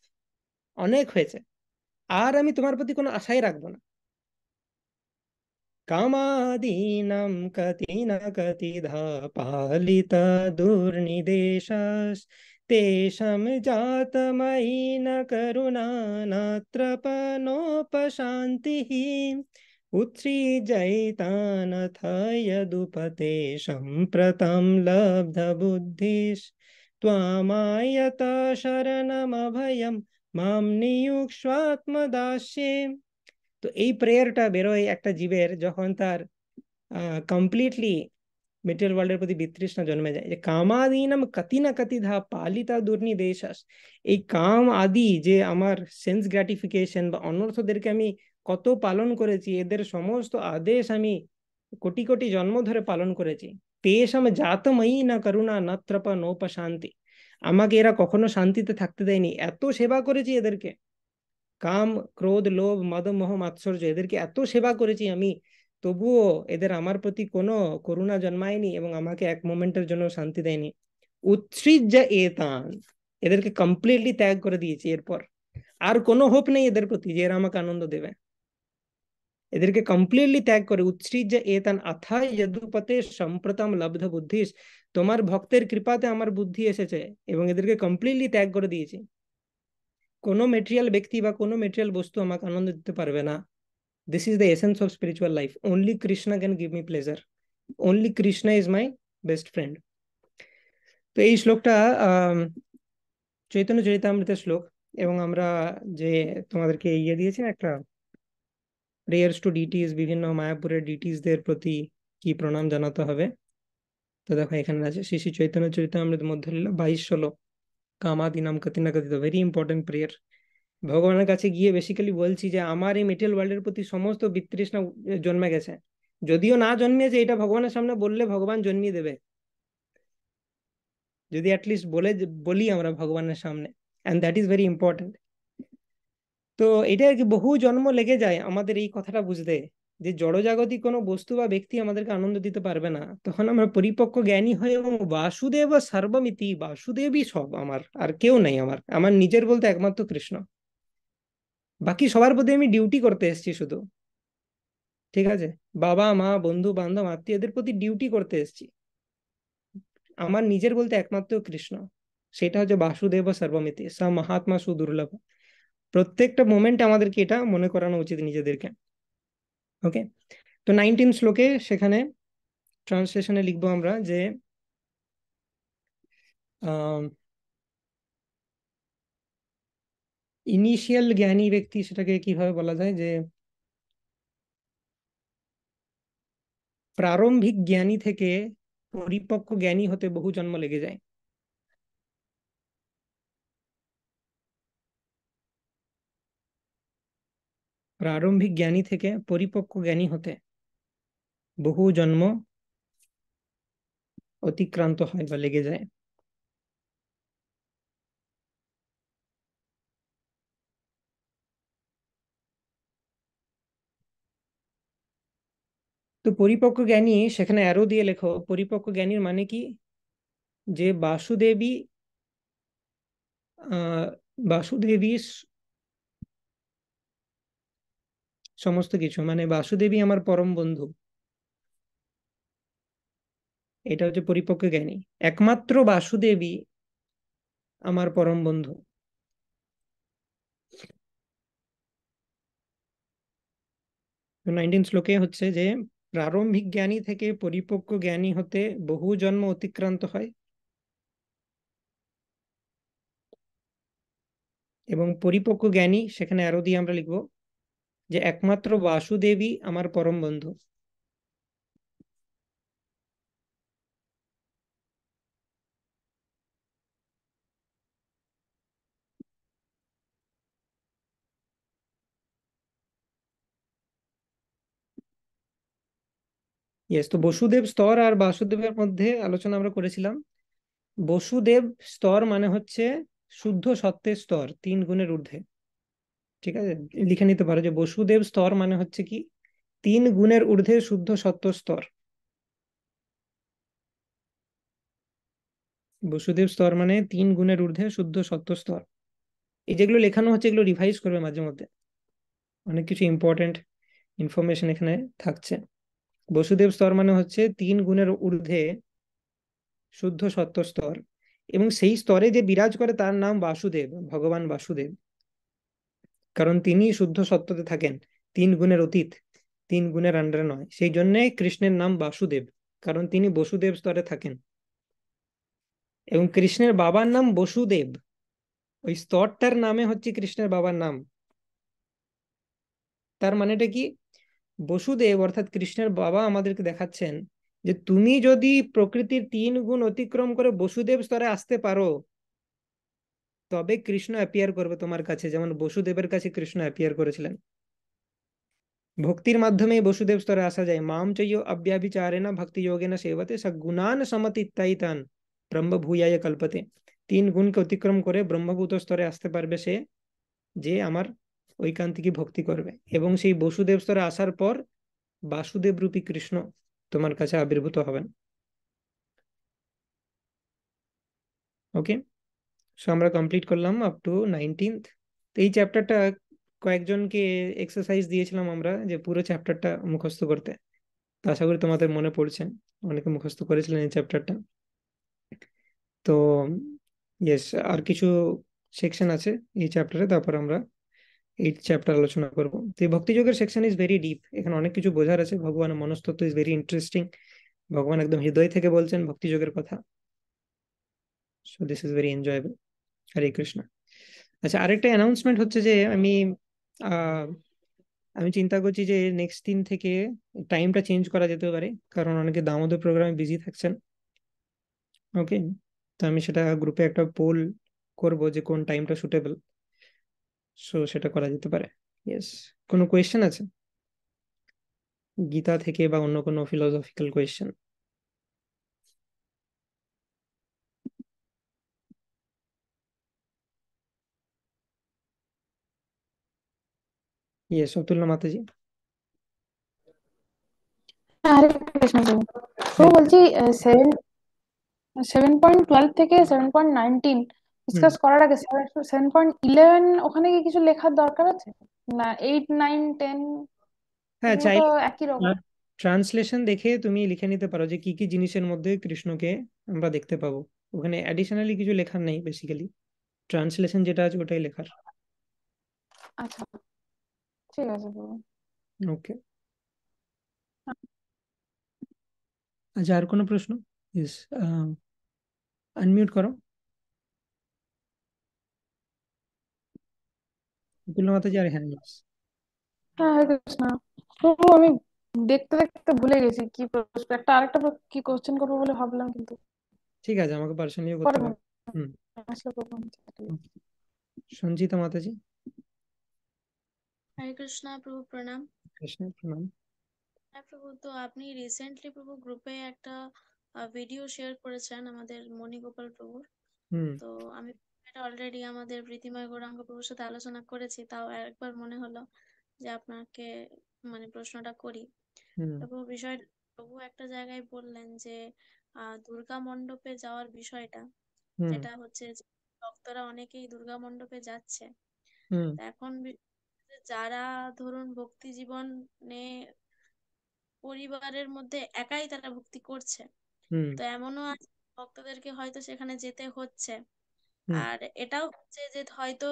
অনেক হয়েছে আর আমি তোমার প্রতি কোনো আশাই রাখবো না কামাদিনাম কতি না কতি ধা পালিত দুর্নিদেশ তেষাম জাতময়ী না করুণা নাত্রপনোপশান্তি उत्रि जयतानथ यदुपतेशम प्रथम लब्ध बुद्धि त्वमायता शरणमभयम माम नियोक्षात्मदास्य तो ए प्रेयरटा बेरो एकटा জীবের যখন তার কমপ্লিটলি মর্তয়াল্ডের প্রতি বি কৃষ্ণ জন্মে যায় এ কামাদিনম কতিনা কতিধা پالিতা দুর্নিদেশস এক কাম আদি যে আমার সেন্স গ্র্যাটিফিকেশন বা অনার্থদেরকে আমি কত পালন করেছি এদের সমস্ত আদেশ আমি কোটি কোটি জন্ম ধরে পালন করেছি তেষাম জাতময়ী না করুণা নত্রপা নৌপা শান্তি আমাকে এরা কখনো শান্তিতে থাকতে দেয়নি এত সেবা করেছি এদেরকে কাম ক্রোধ লোভ মদ মোহ মাৎসর্য এদেরকে এত সেবা করেছি আমি তবুও এদের আমার প্রতি কোনো করুণা জন্মায়নি এবং আমাকে এক মোমেন্টের জন্য শান্তি দেয়নি উৎসৃজ্য এতান এদেরকে কমপ্লিটলি ত্যাগ করে দিয়েছি এরপর আর কোনো হোপ নেই এদের প্রতি যে এরা আমাকে আনন্দ দেবে এদেরকে কমপ্লিটলি ত্যাগ করে উৎসৃজ্য তান আথায় যদুপতে সম্প্রতম লব্ধ বুদ্ধিস তোমার ভক্তের কৃপাতে আমার বুদ্ধি এসেছে এবং এদেরকে কমপ্লিটলি ত্যাগ করে দিয়েছি কোনো মেটেরিয়াল ব্যক্তি বা কোনো মেটেরিয়াল বস্তু আমাকে আনন্দ দিতে পারবে না this is the essence of spiritual life only Krishna can give me pleasure only Krishna is my best friend তো এই শ্লোকটা চৈতন্য চরিতামৃতের শ্লোক এবং আমরা যে তোমাদেরকে ইয়ে দিয়েছি না একটা প্রেয়ার্স টু ডিটিস বিভিন্ন মায়াপুরের ডিটিসদের প্রতি কি প্রণাম জানাতে হবে তো দেখো এখানে আছে শ্রী শ্রী চৈতন্য আমাদের মধ্যে লীল বাইশ ষোলো কামাদি নাম কতিনা কথিত ভেরি ইম্পর্টেন্ট প্রেয়ার ভগবানের কাছে গিয়ে বেসিক্যালি বলছি যে আমার এই মেটেরিয়াল ওয়ার্ল্ডের প্রতি সমস্ত বিতৃষ্ণা জন্মে গেছে যদিও না জন্মিয়েছে এটা ভগবানের সামনে বললে ভগবান জন্মিয়ে দেবে যদি অ্যাটলিস্ট বলে বলি আমরা ভগবানের সামনে and that is very important তো এটা আর কি বহু জন্ম লেগে যায় আমাদের এই কথাটা বুঝতে যে জড়জাগতিক কোনো বস্তু বা ব্যক্তি আমাদেরকে আনন্দ দিতে পারবে না তখন আমরা পরিপক্ক জ্ঞানী হয়ে এবং বাসুদেব সর্বমিতি বাসুদেবই সব আমার আর কেউ নাই আমার আমার নিজের বলতে একমাত্র কৃষ্ণ বাকি সবার প্রতি আমি ডিউটি করতে এসেছি শুধু ঠিক আছে বাবা মা বন্ধু বান্ধব আত্মীয় এদের প্রতি ডিউটি করতে এসেছি আমার নিজের বলতে একমাত্র কৃষ্ণ সেটা হচ্ছে বাসুদেব সর্বমিতি স মহাত্মা সুদুর্লভ প্রত্যেকটা মোমেন্টে আমাদেরকে এটা মনে করানো উচিত নিজেদেরকে ওকে তো নাইনটিন শ্লোকে সেখানে ট্রান্সলেশনে লিখবো আমরা যে ইনিশিয়াল জ্ঞানী ব্যক্তি সেটাকে কিভাবে বলা যায় যে প্রারম্ভিক জ্ঞানী থেকে পরিপক্ক জ্ঞানী হতে বহু জন্ম লেগে যায় প্রারম্ভিক জ্ঞানী থেকে পরিপক্ক জ্ঞানী হতে বহু জন্ম অতিক্রান্ত হয় বা লেগে যায় তো পরিপক্ক জ্ঞানী সেখানে আরো দিয়ে লেখো পরিপক্ক জ্ঞানীর মানে কি যে বাসুদেবী আহ বাসুদেবী সমস্ত কিছু মানে বাসুদেবী আমার পরম বন্ধু এটা হচ্ছে পরিপক্ক জ্ঞানী একমাত্র বাসুদেবী আমার পরম বন্ধু নাইনটিন শ্লোকে হচ্ছে যে প্রারম্ভিক জ্ঞানী থেকে পরিপক্ক জ্ঞানী হতে বহু জন্ম অতিক্রান্ত হয় এবং পরিপক্ক জ্ঞানী সেখানে আরো দিয়ে আমরা লিখবো যে একমাত্র বাসুদেবী আমার পরম বন্ধু ইয়েস তো বসুদেব স্তর আর বাসুদেবের মধ্যে আলোচনা আমরা করেছিলাম বসুদেব স্তর মানে হচ্ছে শুদ্ধ সত্যের স্তর তিন গুণের ঊর্ধ্বে ঠিক আছে লিখে নিতে পারো যে বসুদেব স্তর মানে হচ্ছে কি তিন গুণের ঊর্ধ্বে শুদ্ধ সত্য স্তর বসুদেব স্তর মানে তিন গুণের ঊর্ধ্বে শুদ্ধ সত্য স্তর এই যেগুলো লেখানো হচ্ছে এগুলো রিভাইজ করবে মাঝে মধ্যে অনেক কিছু ইম্পর্টেন্ট ইনফরমেশন এখানে থাকছে বসুদেব স্তর মানে হচ্ছে তিন গুণের ঊর্ধ্বে শুদ্ধ সত্য স্তর এবং সেই স্তরে যে বিরাজ করে তার নাম বাসুদেব ভগবান বাসুদেব কারণ তিনি শুদ্ধ সত্যতে থাকেন তিন গুণের অতীত তিন গুণের আন্ডারে নয় সেই জন্যে কৃষ্ণের নাম বাসুদেব কারণ তিনি বসুদেব স্তরে থাকেন এবং কৃষ্ণের বাবার নাম বসুদেব ওই স্তরটার নামে হচ্ছে কৃষ্ণের বাবার নাম তার মানেটা কি বসুদেব অর্থাৎ কৃষ্ণের বাবা আমাদেরকে দেখাচ্ছেন যে তুমি যদি প্রকৃতির তিন গুণ অতিক্রম করে বসুদেব স্তরে আসতে পারো তবে কৃষ্ণ অ্যাপিয়ার করবে তোমার কাছে যেমন বসুদেবের কাছে কৃষ্ণ অ্যাপিয়ার করেছিলেন ভক্তির মাধ্যমে বসুদেব স্তরে আসা যায় মাম চৈয় অব্যাভিচারে না ভক্তি যোগে না সেবতে সগুণান সমতি তান ব্রহ্মভূয়ায় কল্পতে তিন গুণকে অতিক্রম করে ব্রহ্মভূত স্তরে আসতে পারবে সে যে আমার ঐকান্তিকে ভক্তি করবে এবং সেই বসুদেব স্তরে আসার পর বাসুদেব রূপী কৃষ্ণ তোমার কাছে আবির্ভূত হবেন ওকে সো আমরা কমপ্লিট করলাম আপ টু নাইনটিন্থ তো এই চ্যাপ্টারটা কয়েকজনকে এক্সারসাইজ দিয়েছিলাম আমরা যে পুরো চ্যাপ্টারটা মুখস্থ করতে তো আশা করি তোমাদের মনে পড়ছে অনেকে মুখস্থ করেছিলেন এই চ্যাপ্টারটা তো ইয়েস আর কিছু সেকশন আছে এই চ্যাপ্টারে তারপর আমরা এই চ্যাপ্টার আলোচনা করব তো এই ভক্তিযোগের সেকশন ইজ ভেরি ডিপ এখানে অনেক কিছু বোঝার আছে ভগবানের মনস্তত্ত্ব ইজ ভেরি ইন্টারেস্টিং ভগবান একদম হৃদয় থেকে বলছেন ভক্তিযোগের কথা so this is very enjoyable Hare Krishna আচ্ছা আরেকটা অ্যানাউন্সমেন্ট হচ্ছে যে আমি আমি চিন্তা করছি যে নেক্সট দিন থেকে টাইমটা চেঞ্জ করা যেতে পারে কারণ অনেকে দামোদর প্রোগ্রামে বিজি থাকছেন ওকে তো আমি সেটা গ্রুপে একটা পোল করব যে কোন টাইমটা সুটেবল সো সেটা করা যেতে পারে ইয়েস কোনো কোয়েশ্চেন আছে গীতা থেকে বা অন্য কোনো ফিলোসফিক্যাল কোয়েশ্চেন યસ અતુલના માતાજી হরে কৃষ্ণ তো বলছি সেভেন পয়েন্ট টুয়েলভ থেকে সেভেন পয়েন্ট নাইনটিন ডিসকাস করার আগে সেভেন পয়েন্ট ইলেভেন ওখানে কি কিছু লেখার দরকার আছে না এইট নাইন টেন হ্যাঁ চাই একই রকম ট্রান্সলেশন দেখে তুমি লিখে নিতে পারো যে কি কি জিনিসের মধ্যে কৃষ্ণকে আমরা দেখতে পাবো ওখানে অ্যাডিশনালি কিছু লেখার নেই বেসিক্যালি ট্রান্সলেশন যেটা আছে ওটাই লেখার আচ্ছা ঠিক আছে ওকে আচ্ছা আর কোনো প্রশ্ন ইয়েস আনমিউট um, করো তুলনাতে যার হ্যাঁ হ্যাঁ আমি দেখতে দেখতে ভুলে গেছি কি প্রশ্ন একটা আরেকটা কি কোশ্চেন করবো বলে ভাবলাম কিন্তু ঠিক আছে আমাকে পার্সোনালিও করতে হবে হুম সঞ্চিতা মাতাজি হরে কৃষ্ণ প্রভু প্রণাম কৃষ্ণ প্রণাম হ্যাঁ প্রভু তো আপনি রিসেন্টলি প্রভু গ্রুপে একটা ভিডিও শেয়ার করেছেন আমাদের মণিগোপাল প্রভুর তো আমি অলরেডি আমাদের প্রীতিময় গৌরাঙ্গ প্রভুর সাথে আলোচনা করেছি তাও একবার মনে হলো যে আপনাকে মানে প্রশ্নটা করি প্রভু বিষয় প্রভু একটা জায়গায় বললেন যে দুর্গা মণ্ডপে যাওয়ার বিষয়টা যেটা হচ্ছে ভক্তরা অনেকেই দুর্গা মণ্ডপে যাচ্ছে এখন যারা ধরুন ভক্তি জীবনে পরিবারের মধ্যে একাই তারা ভক্তি করছে তো এমনও আছে ভক্তদেরকে হয়তো সেখানে যেতে হচ্ছে আর এটাও হচ্ছে যে হয়তো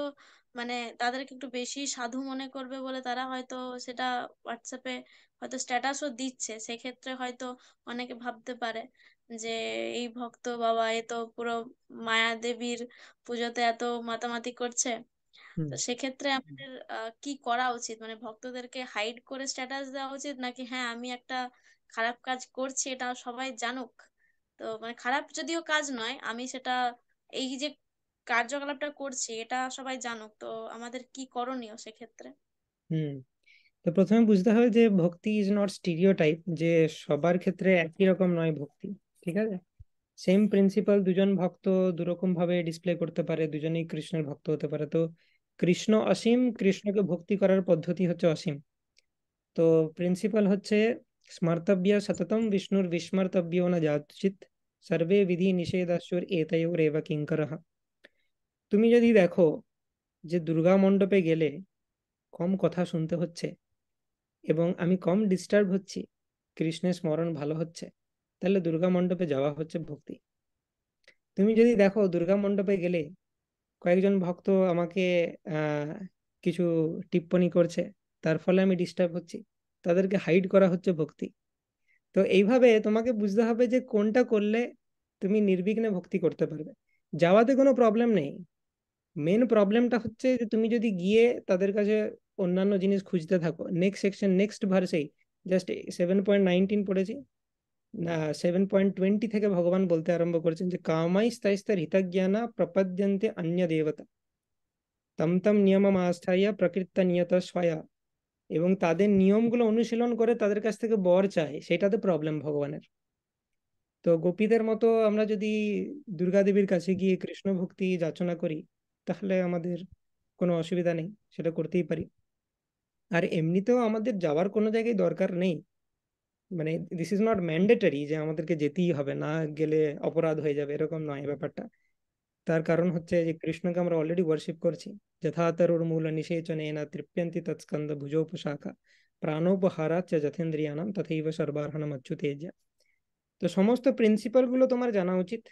মানে তাদেরকে একটু বেশি সাধু মনে করবে বলে তারা হয়তো সেটা হোয়াটসঅ্যাপে হয়তো স্ট্যাটাসও দিচ্ছে সেক্ষেত্রে হয়তো অনেকে ভাবতে পারে যে এই ভক্ত বাবা এ তো পুরো মায়া দেবীর পুজোতে এত মাতামাতি করছে তো সেক্ষেত্রে আমাদের কি করা উচিত মানে ভক্তদেরকে হাইড করে স্ট্যাটাস দেওয়া উচিত নাকি হ্যাঁ আমি একটা খারাপ কাজ করছি এটা সবাই জানুক তো মানে খারাপ যদিও কাজ নয় আমি সেটা এই যে কার্যকলাপটা করছি এটা সবাই জানুক তো আমাদের কি করণীয় সেক্ষেত্রে হুম তো প্রথমে বুঝতে হবে যে ভক্তি ইজ নট স্টিরিওটাইপ যে সবার ক্ষেত্রে একই রকম নয় ভক্তি ঠিক আছে সেম প্রিন্সিপাল দুজন ভক্ত দুরকম ভাবে ডিসপ্লে করতে পারে দুজনেই কৃষ্ণের ভক্ত হতে পারে তো কৃষ্ণ অসীম কৃষ্ণকে ভক্তি করার পদ্ধতি হচ্ছে অসীম তো প্রিন্সিপাল হচ্ছে স্মার্তব্য সততম বিষ্ণুর বিস্মার্তব্য না যাচিত সর্বে বিধি নিষেধাশ্বর এতয়োর এব কিঙ্কর তুমি যদি দেখো যে দুর্গা মণ্ডপে গেলে কম কথা শুনতে হচ্ছে এবং আমি কম ডিস্টার্ব হচ্ছি কৃষ্ণের স্মরণ ভালো হচ্ছে তাহলে দুর্গা মণ্ডপে যাওয়া হচ্ছে ভক্তি তুমি যদি দেখো দুর্গা মণ্ডপে গেলে কয়েকজন ভক্ত আমাকে কিছু টিপ্পনি করছে তার ফলে আমি ডিস্টার্ব হচ্ছি তাদেরকে হাইড করা হচ্ছে ভক্তি তো এইভাবে তোমাকে বুঝতে হবে যে কোনটা করলে তুমি নির্বিঘ্নে ভক্তি করতে পারবে যাওয়াতে কোনো প্রবলেম নেই মেন প্রবলেমটা হচ্ছে যে তুমি যদি গিয়ে তাদের কাছে অন্যান্য জিনিস খুঁজতে থাকো নেক্সট সেকশন নেক্সট ভার্সেই জাস্ট সেভেন পয়েন্ট নাইনটিন পড়েছি না সেভেন পয়েন্ট টোয়েন্টি থেকে ভগবান বলতে আরম্ভ করেছেন যে কামাই স্থায়স্তার হিতজ্ঞানা প্রপদ্যন্তে অন্য দেবতা তম তম নিয়মম আস্থাইয়া প্রকৃত নিয়ত স্বয়া এবং তাদের নিয়মগুলো অনুশীলন করে তাদের কাছ থেকে বর চায় সেটাতে প্রবলেম ভগবানের তো গোপীদের মতো আমরা যদি দুর্গাদেবীর কাছে গিয়ে কৃষ্ণ ভক্তি যাচনা করি তাহলে আমাদের কোনো অসুবিধা নেই সেটা করতেই পারি আর এমনিতেও আমাদের যাওয়ার কোনো জায়গায় দরকার নেই মানে দিস ইজ নট ম্যান্ডেটরি যে আমাদেরকে জেতেই হবে না গেলে অপরাধ হয়ে যাবে এরকম নয় এই ব্যাপারটা তার কারণ হচ্ছে যে কৃষ্ণকে আমরা অলরেডি ওয়ারশিপ করছি যথাত র মূল นิ শেষনেন তৃপ্যಂತಿ তৎকন্দ ভু โจ পশাকা প্রাণোপহারাৎ যে জতেন্দ্রিয়ানং ততেয়ো সর্বার্হ নম ัจ ্যতেজ্য তো সমস্ত প্রিন্সিপাল গুলো তোমার জানা উচিত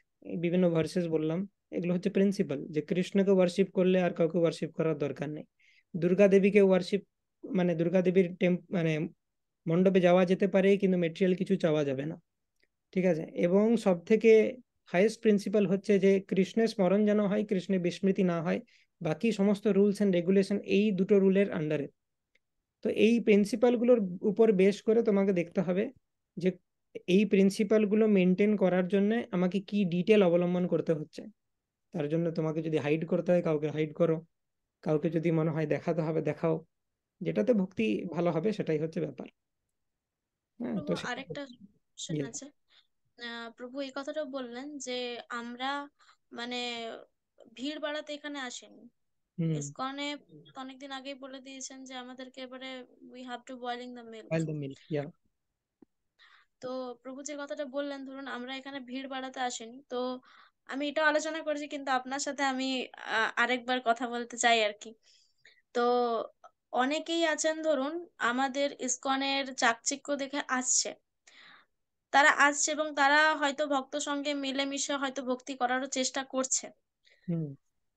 বিভিন্ন ভার্সেস বললাম এগুলা হচ্ছে প্রিন্সিপাল যে কৃষ্ণকে ওয়ারশিপ করলে আর কাওকে ওয়ারশিপ করার দরকার নেই দুর্গা দেবীকে ওয়ারশিপ মানে দুর্গা দেবীর টেম্প মানে মণ্ডপে যাওয়া যেতে পারে কিন্তু মেটেরিয়াল কিছু চাওয়া যাবে না ঠিক আছে এবং সব থেকে হাইয়েস্ট প্রিন্সিপাল হচ্ছে যে কৃষ্ণের স্মরণ যেন হয় কৃষ্ণের বিস্মৃতি না হয় বাকি সমস্ত রুলস অ্যান্ড রেগুলেশন এই দুটো রুলের আন্ডারে তো এই প্রিন্সিপালগুলোর উপর বেশ করে তোমাকে দেখতে হবে যে এই প্রিন্সিপালগুলো মেনটেন করার জন্য আমাকে কি ডিটেল অবলম্বন করতে হচ্ছে তার জন্য তোমাকে যদি হাইড করতে হয় কাউকে হাইড করো কাউকে যদি মনে হয় দেখাতে হবে দেখাও যেটাতে ভক্তি ভালো হবে সেটাই হচ্ছে ব্যাপার প্রভু আরেকটা আছে প্রভু এই কথাটা বললেন যে আমরা মানে ভিড় বাড়াতে এখানে আসেনি ইসকনে অনেকদিন আগেই বলে দিয়েছেন যে আমাদেরকে এবারে we have to boiling the milk boil the milk yeah তো প্রভু যে কথাটা বললেন ধরুন আমরা এখানে ভিড় বাড়াতে আসেনি তো আমি এটা আলোচনা করেছি কিন্তু আপনার সাথে আমি আরেকবার কথা বলতে চাই আর কি তো অনেকেই আছেন ধরুন আমাদের ইসকনের চাকচিক্য দেখে আসছে তারা আসছে এবং তারা হয়তো ভক্ত সঙ্গে মিলেমিশে হয়তো ভক্তি করারও চেষ্টা করছে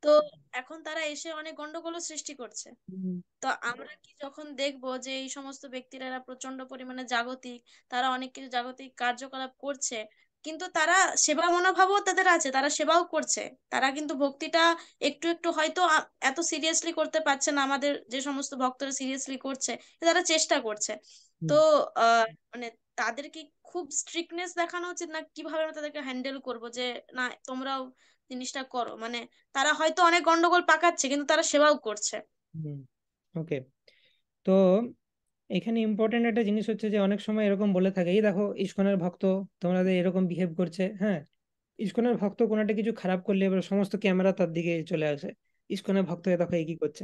তো এখন তারা এসে অনেক গন্ডগোল সৃষ্টি করছে তো আমরা কি যখন দেখব যে এই সমস্ত ব্যক্তিরা প্রচন্ড পরিমাণে জাগতিক তারা অনেক কিছু জাগতিক কার্যকলাপ করছে কিন্তু তারা সেবা মনোভাবও তাদের আছে তারা সেবাও করছে তারা কিন্তু ভক্তিটা একটু একটু হয়তো এত সিরিয়াসলি করতে পারছে না আমাদের যে সমস্ত ভক্তরা সিরিয়াসলি করছে তারা চেষ্টা করছে তো মানে তাদেরকে খুব স্ট্রিকনেস দেখানো উচিত না কিভাবে আমরা তাদেরকে হ্যান্ডেল করব যে না তোমরাও জিনিসটা করো মানে তারা হয়তো অনেক গন্ডগোল পাকাচ্ছে কিন্তু তারা সেবাও করছে ওকে তো এখানে ইম্পর্টেন্ট একটা জিনিস হচ্ছে যে অনেক সময় এরকম বলে থাকে এই দেখো ইস্কনের ভক্ত তোমাদের এরকম বিহেভ করছে হ্যাঁ ইস্কনের ভক্ত কোনো একটা কিছু খারাপ করলে এবার সমস্ত ক্যামেরা তার দিকে চলে আসে ইস্কনের ভক্ত দেখো এই কি করছে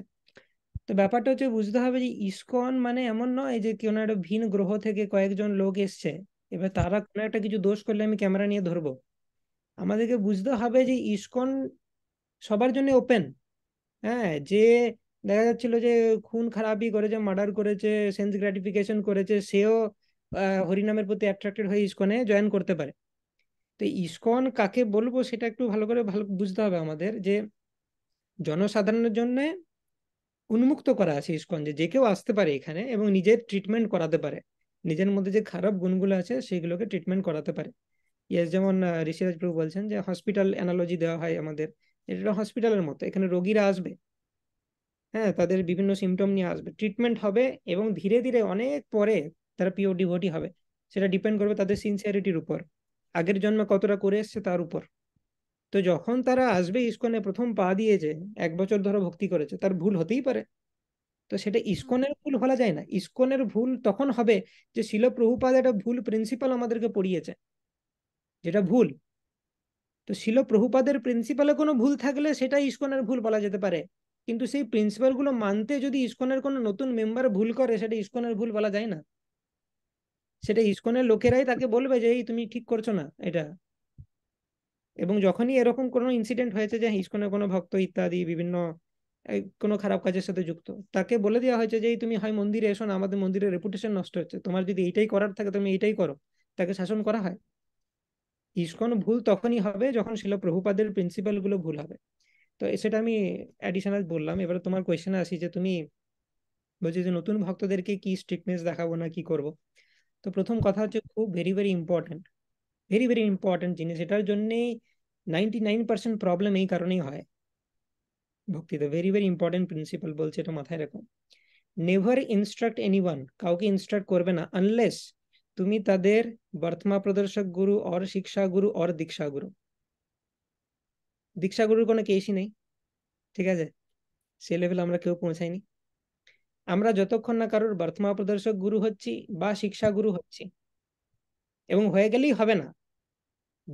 তো ব্যাপারটা হচ্ছে বুঝতে হবে যে ইস্কন মানে এমন নয় যে কোনো একটা ভিন গ্রহ থেকে কয়েকজন লোক এসছে এবার তারা কোনো একটা কিছু দোষ করলে আমি ক্যামেরা নিয়ে ধরবো আমাদেরকে বুঝতে হবে যে ইস্কন সবার জন্য ওপেন হ্যাঁ যে দেখা যাচ্ছিল যে খুন খারাপই করেছে মার্ডার করেছে সেন্স গ্র্যাটিফিকেশন করেছে সেও হরিনামের প্রতি অ্যাট্রাক্টেড হয়ে ইস্কনে জয়েন করতে পারে তো ইসকন কাকে বলবো সেটা একটু ভালো করে ভালো বুঝতে হবে আমাদের যে জনসাধারণের জন্য উন্মুক্ত করা আছে ইসকন যে যে কেউ আসতে পারে এখানে এবং নিজের ট্রিটমেন্ট করাতে পারে নিজের মধ্যে যে খারাপ গুণগুলো আছে সেগুলোকে ট্রিটমেন্ট করাতে পারে ইয়েস যেমন ঋষিরাজ প্রভু বলছেন যে হসপিটাল অ্যানালজি দেওয়া হয় আমাদের এটা হসপিটালের মতো এখানে রোগীরা আসবে হ্যাঁ তাদের বিভিন্ন সিমটম নিয়ে আসবে ট্রিটমেন্ট হবে এবং ধীরে ধীরে অনেক পরে তারা পিওর ডিভোটি হবে সেটা ডিপেন্ড করবে তাদের সিনসিয়ারিটির উপর আগের জন্মে কতটা করে এসছে তার উপর তো যখন তারা আসবে ইস্কনে প্রথম পা দিয়েছে এক বছর ধরো ভক্তি করেছে তার ভুল হতেই পারে তো সেটা ইস্কনের ভুল বলা যায় না ইস্কনের ভুল তখন হবে যে শিল প্রভুপাদ একটা ভুল প্রিন্সিপাল আমাদেরকে পড়িয়েছে যেটা ভুল তো শিল প্রভুপাদের প্রিন্সিপালে কোনো ভুল থাকলে সেটা ইস্কনের ভুল বলা যেতে পারে কিন্তু সেই প্রিন্সিপালগুলো মানতে যদি ইস্কনের কোনো নতুন মেম্বার ভুল করে সেটা ইস্কনের ভুল বলা যায় না সেটা ইস্কনের লোকেরাই তাকে বলবে যে এই তুমি ঠিক করছো না এটা এবং যখনই এরকম কোনো ইনসিডেন্ট হয়েছে যে ইস্কনের কোনো ভক্ত ইত্যাদি বিভিন্ন কোনো খারাপ কাজের সাথে যুক্ত তাকে বলে দেওয়া হয়েছে যে তুমি হয় মন্দিরে এসো না আমাদের মন্দিরের রেপুটেশন নষ্ট হচ্ছে তোমার যদি এইটাই করার থাকে তুমি এইটাই করো তাকে শাসন করা হয় ইস্কন ভুল তখনই হবে যখন শিল প্রভুপাদের প্রিন্সিপালগুলো ভুল হবে তো সেটা আমি অ্যাডিশনাল বললাম এবারে তোমার কোয়েশ্চেনে আসি যে তুমি বলছি যে নতুন ভক্তদেরকে কি স্ট্রিকনেস দেখাবো না কি করব তো প্রথম কথা হচ্ছে খুব very very important very very important জিনিস এটার জন্যেই নাইনটি নাইন পার্সেন্ট প্রবলেম এই কারণেই হয় ভক্তিতে ভেরি ভেরি ইম্পর্টেন্ট প্রিন্সিপাল বলছে এটা মাথায় রাখো নেভার ইনস্ট্রাক্ট এনি ওয়ান কাউকে ইনস্ট্রাক্ট করবে না আনলেস তুমি তাদের বর্তমা প্রদর্শক গুরু অর শিক্ষা গুরু অর দীক্ষা গুরু দীক্ষাগুরুর কোনো কেসই নেই ঠিক আছে সে লেভেলে আমরা কেউ পৌঁছাইনি আমরা যতক্ষণ না কারোর বর্তমা প্রদর্শক গুরু হচ্ছি বা শিক্ষা গুরু হচ্ছি এবং হয়ে গেলেই হবে না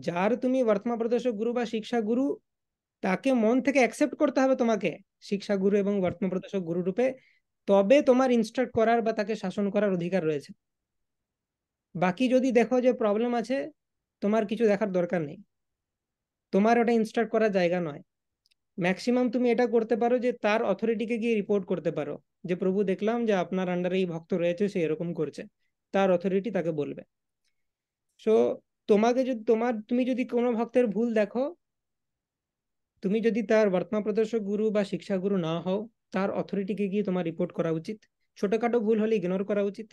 যার তুমি বর্তমা প্রদর্শক গুরু বা শিক্ষা গুরু তাকে মন থেকে অ্যাকসেপ্ট করতে হবে তোমাকে শিক্ষা গুরু এবং বর্তমা প্রদর্শক গুরু রূপে তবে তোমার ইনস্ট্রাক্ট করার বা তাকে শাসন করার অধিকার রয়েছে বাকি যদি দেখো যে প্রবলেম আছে তোমার কিছু দেখার দরকার নেই তোমার ওটা ইনস্টার্ট করার জায়গা নয় ম্যাক্সিমাম তুমি এটা করতে পারো যে তার অথরিটিকে গিয়ে রিপোর্ট করতে পারো যে প্রভু দেখলাম যে আপনার আন্ডারে এই ভক্ত রয়েছে সে এরকম করছে তার অথরিটি তাকে বলবে সো তোমাকে যদি তোমার তুমি যদি কোনো ভক্তের ভুল দেখো তুমি যদি তার বর্তমান প্রদর্শক গুরু বা শিক্ষা গুরু না হও তার অথরিটিকে গিয়ে তোমার রিপোর্ট করা উচিত ছোটখাটো ভুল হলে ইগনোর করা উচিত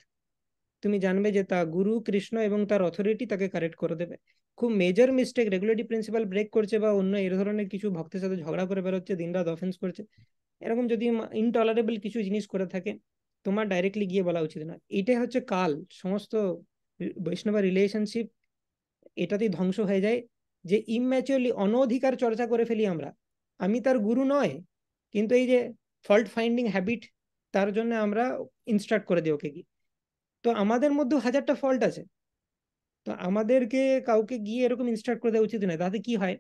তুমি জানবে যে তা গুরু কৃষ্ণ এবং তার অথরিটি তাকে কারেক্ট করে দেবে খুব major mistake regulatory principle break করছে বা অন্য এই ধরনের কিছু ভক্তের সাথে ঝগড়া করে বেরোচ্ছে দিন রাত অফেন্স করছে এরকম যদি ইনটলারেবল কিছু জিনিস করে থাকে তোমার ডাইরেক্টলি গিয়ে বলা উচিত না এটাই হচ্ছে কাল সমস্ত বৈষ্ণব রিলেশনশিপ এটাতেই ধ্বংস হয়ে যায় যে ইম্যাচিওরলি অনধিকার চর্চা করে ফেলি আমরা আমি তার গুরু নয় কিন্তু এই যে ফল্ট ফাইন্ডিং হ্যাবিট তার জন্য আমরা ইনস্ট্রাক্ট করে দিই ওকে কি তো আমাদের মধ্যে হাজারটা ফল্ট আছে তো আমাদেরকে কাউকে গিয়ে এরকম ইনস্ট্রাক্ট করে দেওয়া উচিত নয় তাতে কি হয়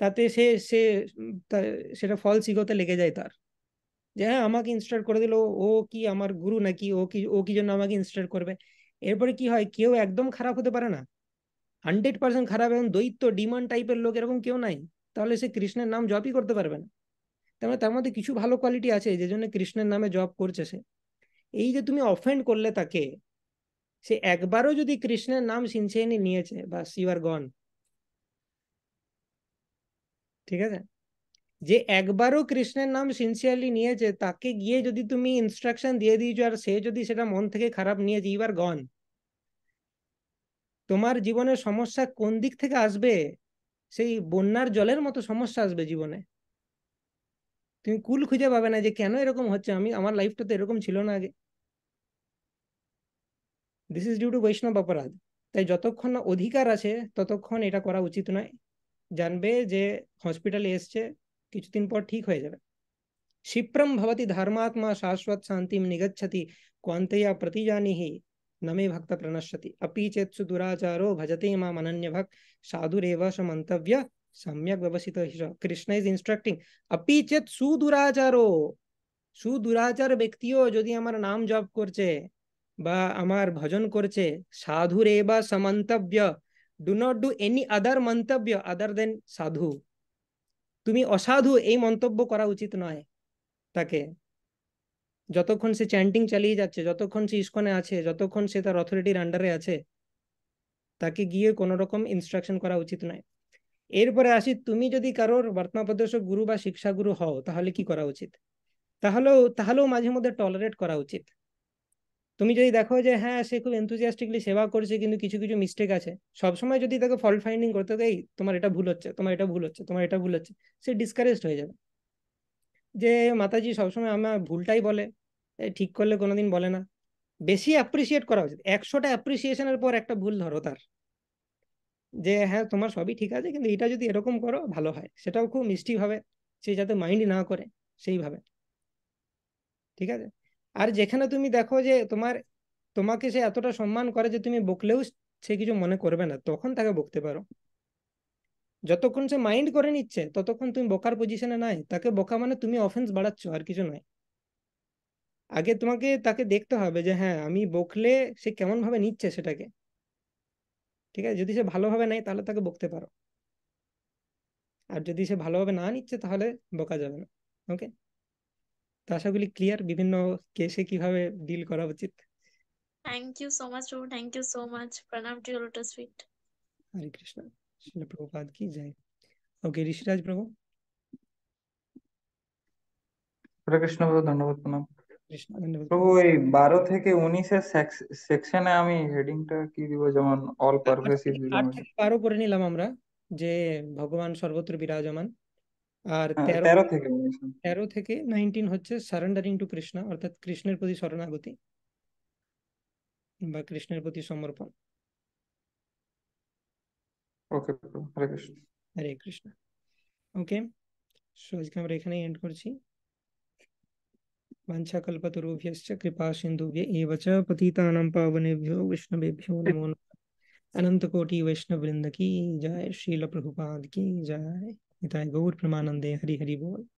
তাতে সে সে সেটা ফল সিগতে লেগে যায় তার যে হ্যাঁ আমাকে ইনস্ট্রাক্ট করে দিল ও কি আমার গুরু নাকি ও কি ও কি জন্য আমাকে ইনস্ট্রাক্ট করবে এরপরে কি হয় কেউ একদম খারাপ হতে পারে না হান্ড্রেড পার্সেন্ট খারাপ এবং দৈত্য ডিমান্ড টাইপের লোক এরকম কেউ নাই তাহলে সে কৃষ্ণের নাম জবই করতে পারবে না তার মানে, তার মধ্যে কিছু ভালো কোয়ালিটি আছে যে জন্য কৃষ্ণের নামে জব করছে সে এই যে তুমি অফেন্ড করলে তাকে সে একবারও যদি কৃষ্ণের নাম সিনসেনি নিয়েছে বা ইউ আর গন ঠিক আছে যে একবারও কৃষ্ণের নাম সিনসিয়ারলি নিয়েছে তাকে গিয়ে যদি তুমি ইনস্ট্রাকশন দিয়ে দিয়েছো আর সে যদি সেটা মন থেকে খারাপ নিয়েছে ইউ আর গন তোমার জীবনের সমস্যা কোন দিক থেকে আসবে সেই বন্যার জলের মতো সমস্যা আসবে জীবনে তুমি কুল খুঁজে পাবে না যে কেন এরকম হচ্ছে আমি আমার লাইফটা তো এরকম ছিল না আগে দিস ইজ ডিউ টু বৈষ্ণব অপরাধ তাই যতক্ষণ না অধিকার আছে ততক্ষণ এটা করা উচিত নয় জানবে যে হসপিটালে এসছে কিছুদিন পর ঠিক হয়ে যাবে ক্ষিপ্রম ভবতি ধর্মাত্মা শাশ্বত শান্তি নিগচ্ছতি কোয়ান্তয়া প্রতিজানিহি নমে ভক্ত প্রণশ্যতি অপি চেৎসু দুরাচারো ভজতে মাম অনন্য ভক্ত সাধুরেব স মন্তব্য সম্যক ব্যবসিত কৃষ্ণ ইজ ইনস্ট্রাক্টিং অপি চেৎ সুদুরাচারো সুদুরাচার ব্যক্তিও যদি আমার নাম জপ করছে বা আমার ভজন করছে রে বা সমন্তব্য do not do any other মন্তব্য আদার দেন সাধু তুমি অসাধু এই মন্তব্য করা উচিত নয় তাকে যতক্ষণ সে চ্যান্টিং চালিয়ে যাচ্ছে যতক্ষণ সে ইস্কনে আছে যতক্ষণ সে তার অথরিটির আন্ডারে আছে তাকে গিয়ে কোনো রকম ইনস্ট্রাকশন করা উচিত নয় এরপরে আসি তুমি যদি কারোর প্রদর্শক গুরু বা শিক্ষাগুরু হও তাহলে কি করা উচিত তাহলেও তাহলেও মাঝে মধ্যে টলারেট করা উচিত তুমি যদি দেখো যে হ্যাঁ সে খুব এনথুজিয়াস্টিকলি সেবা করছে কিন্তু কিছু কিছু মিস্টেক আছে সবসময় যদি তাকে ফল্ট ফাইন্ডিং করতে দেয় তোমার এটা ভুল হচ্ছে তোমার এটা ভুল হচ্ছে তোমার এটা ভুল হচ্ছে সে ডিসকারেজড হয়ে যাবে যে মাতাজি সবসময় আমার ভুলটাই বলে ঠিক করলে কোনোদিন বলে না বেশি অ্যাপ্রিসিয়েট করা উচিত একশোটা অ্যাপ্রিসিয়েশনের পর একটা ভুল ধরো তার যে হ্যাঁ তোমার সবই ঠিক আছে কিন্তু এটা যদি এরকম করো ভালো হয় সেটাও খুব মিষ্টিভাবে সে যাতে মাইন্ড না করে সেইভাবে ঠিক আছে আর যেখানে তুমি দেখো যে তোমার তোমাকে সে এতটা সম্মান করে যে তুমি বকলেও সে কিছু মনে করবে না তখন তাকে বকতে পারো যতক্ষণ সে মাইন্ড করে নিচ্ছে ততক্ষণ তুমি বকার পজিশনে নাই তাকে বকা মানে তুমি অফেন্স বাড়াচ্ছ আর কিছু নয় আগে তোমাকে তাকে দেখতে হবে যে হ্যাঁ আমি বকলে সে কেমন ভাবে নিচ্ছে সেটাকে ঠিক আছে যদি সে ভালোভাবে নেয় তাহলে তাকে বকতে পারো আর যদি সে ভালোভাবে না নিচ্ছে তাহলে বকা যাবে না ওকে তো আশাগুলি ক্লিয়ার বিভিন্ন কেসে কিভাবে ডিল করা উচিত থ্যাংক ইউ সো মাচ প্রভু thank you so much pranam to your lotus feet Hare Krishna Srila Prabhupada কি জয় ওকে ঋষিরাজ প্রভু হরে কৃষ্ণ প্রভু ধন্যবাদ প্রণাম প্রভু এই বারো থেকে উনিশের সেকশনে আমি হেডিংটা কি দিব যেমন অল পারভেসিভ বারো করে নিলাম আমরা যে ভগবান সর্বত্র বিরাজমান अह 10 ते 10 ते 19 হচ্ছে சரেন্ডারিং টু কৃষ্ণ অর্থাৎ কৃষ্ণের প্রতি শরণাগতি কিংবা কৃষ্ণের প্রতি সমর্পণ ओके हरे कृष्ण हरे कृष्ण ओकेmathscrakam এখানে এন্ড করছি मानछाकल्पत रूप्यस्य कृपासिंधुये एवच पतितानं पावनैव विष्णुभ्यो नमो अनন্ত কোটি বৈষ্ণব বৃন্দকি জয় শ্রী লপ্রভুपाद की जय निताय गौर प्रमानंदे हरि हरि बोल